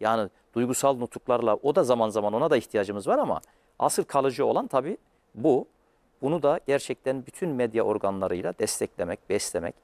Yani duygusal nutuklarla o da zaman zaman ona da ihtiyacımız var ama asıl kalıcı olan tabii bu. Bunu da gerçekten bütün medya organlarıyla desteklemek, beslemek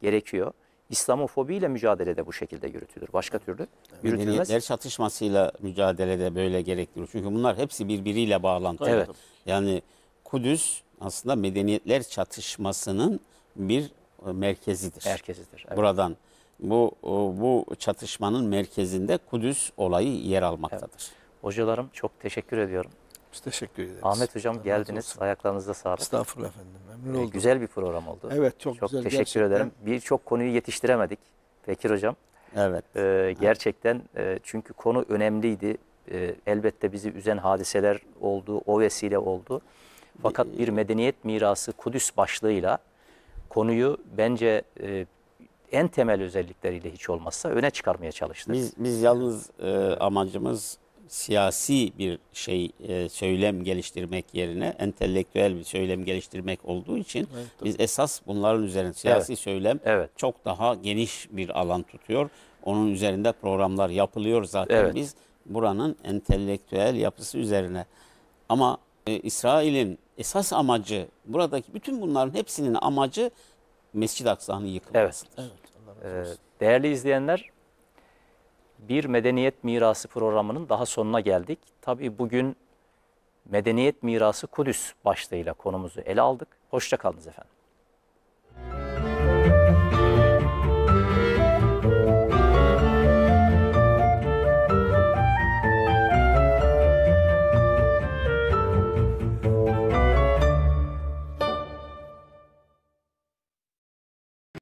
gerekiyor. İslamofobiyle mücadelede bu şekilde yürütülür. Başka türlü yürütülmez. Medeniyetler çatışmasıyla mücadelede böyle gerektirir. Çünkü bunlar hepsi birbiriyle bağlantılı. Evet. Yani Kudüs aslında medeniyetler çatışmasının bir e, merkezidir. Merkezidir. Evet. Buradan bu e, bu çatışmanın merkezinde Kudüs olayı yer almaktadır. Evet. Hocalarım çok teşekkür ediyorum. Biz teşekkür ederiz. Ahmet Hocam Zahmet geldiniz. Olsun. Ayaklarınızda sağlık. Estağfurullah efendim. Memnun ee, oldum. Güzel bir program oldu. Evet çok, çok güzel. Çok teşekkür gerçekten. ederim. Birçok konuyu yetiştiremedik Fekir Hocam. Evet. Ee, gerçekten e, çünkü konu önemliydi. E, elbette bizi üzen hadiseler oldu. O vesile oldu. Fakat bir ee, medeniyet mirası Kudüs başlığıyla konuyu bence e, en temel özellikleriyle hiç olmazsa öne çıkarmaya çalıştık. Biz, biz yalnız e, amacımız siyasi bir şey e, söylem geliştirmek yerine entelektüel bir söylem geliştirmek olduğu için evet, biz esas bunların üzerine siyasi evet. söylem evet. çok daha geniş bir alan tutuyor. Onun üzerinde programlar yapılıyor zaten evet. biz buranın entelektüel yapısı üzerine. Ama e, İsrail'in esas amacı buradaki bütün bunların hepsinin amacı Mescid-i Aksa'nın yıkılmasıdır. Evet. evet. Ee, değerli izleyenler bir medeniyet mirası programının daha sonuna geldik. Tabii bugün medeniyet mirası Kudüs başlığıyla konumuzu ele aldık. Hoşçakalınız efendim.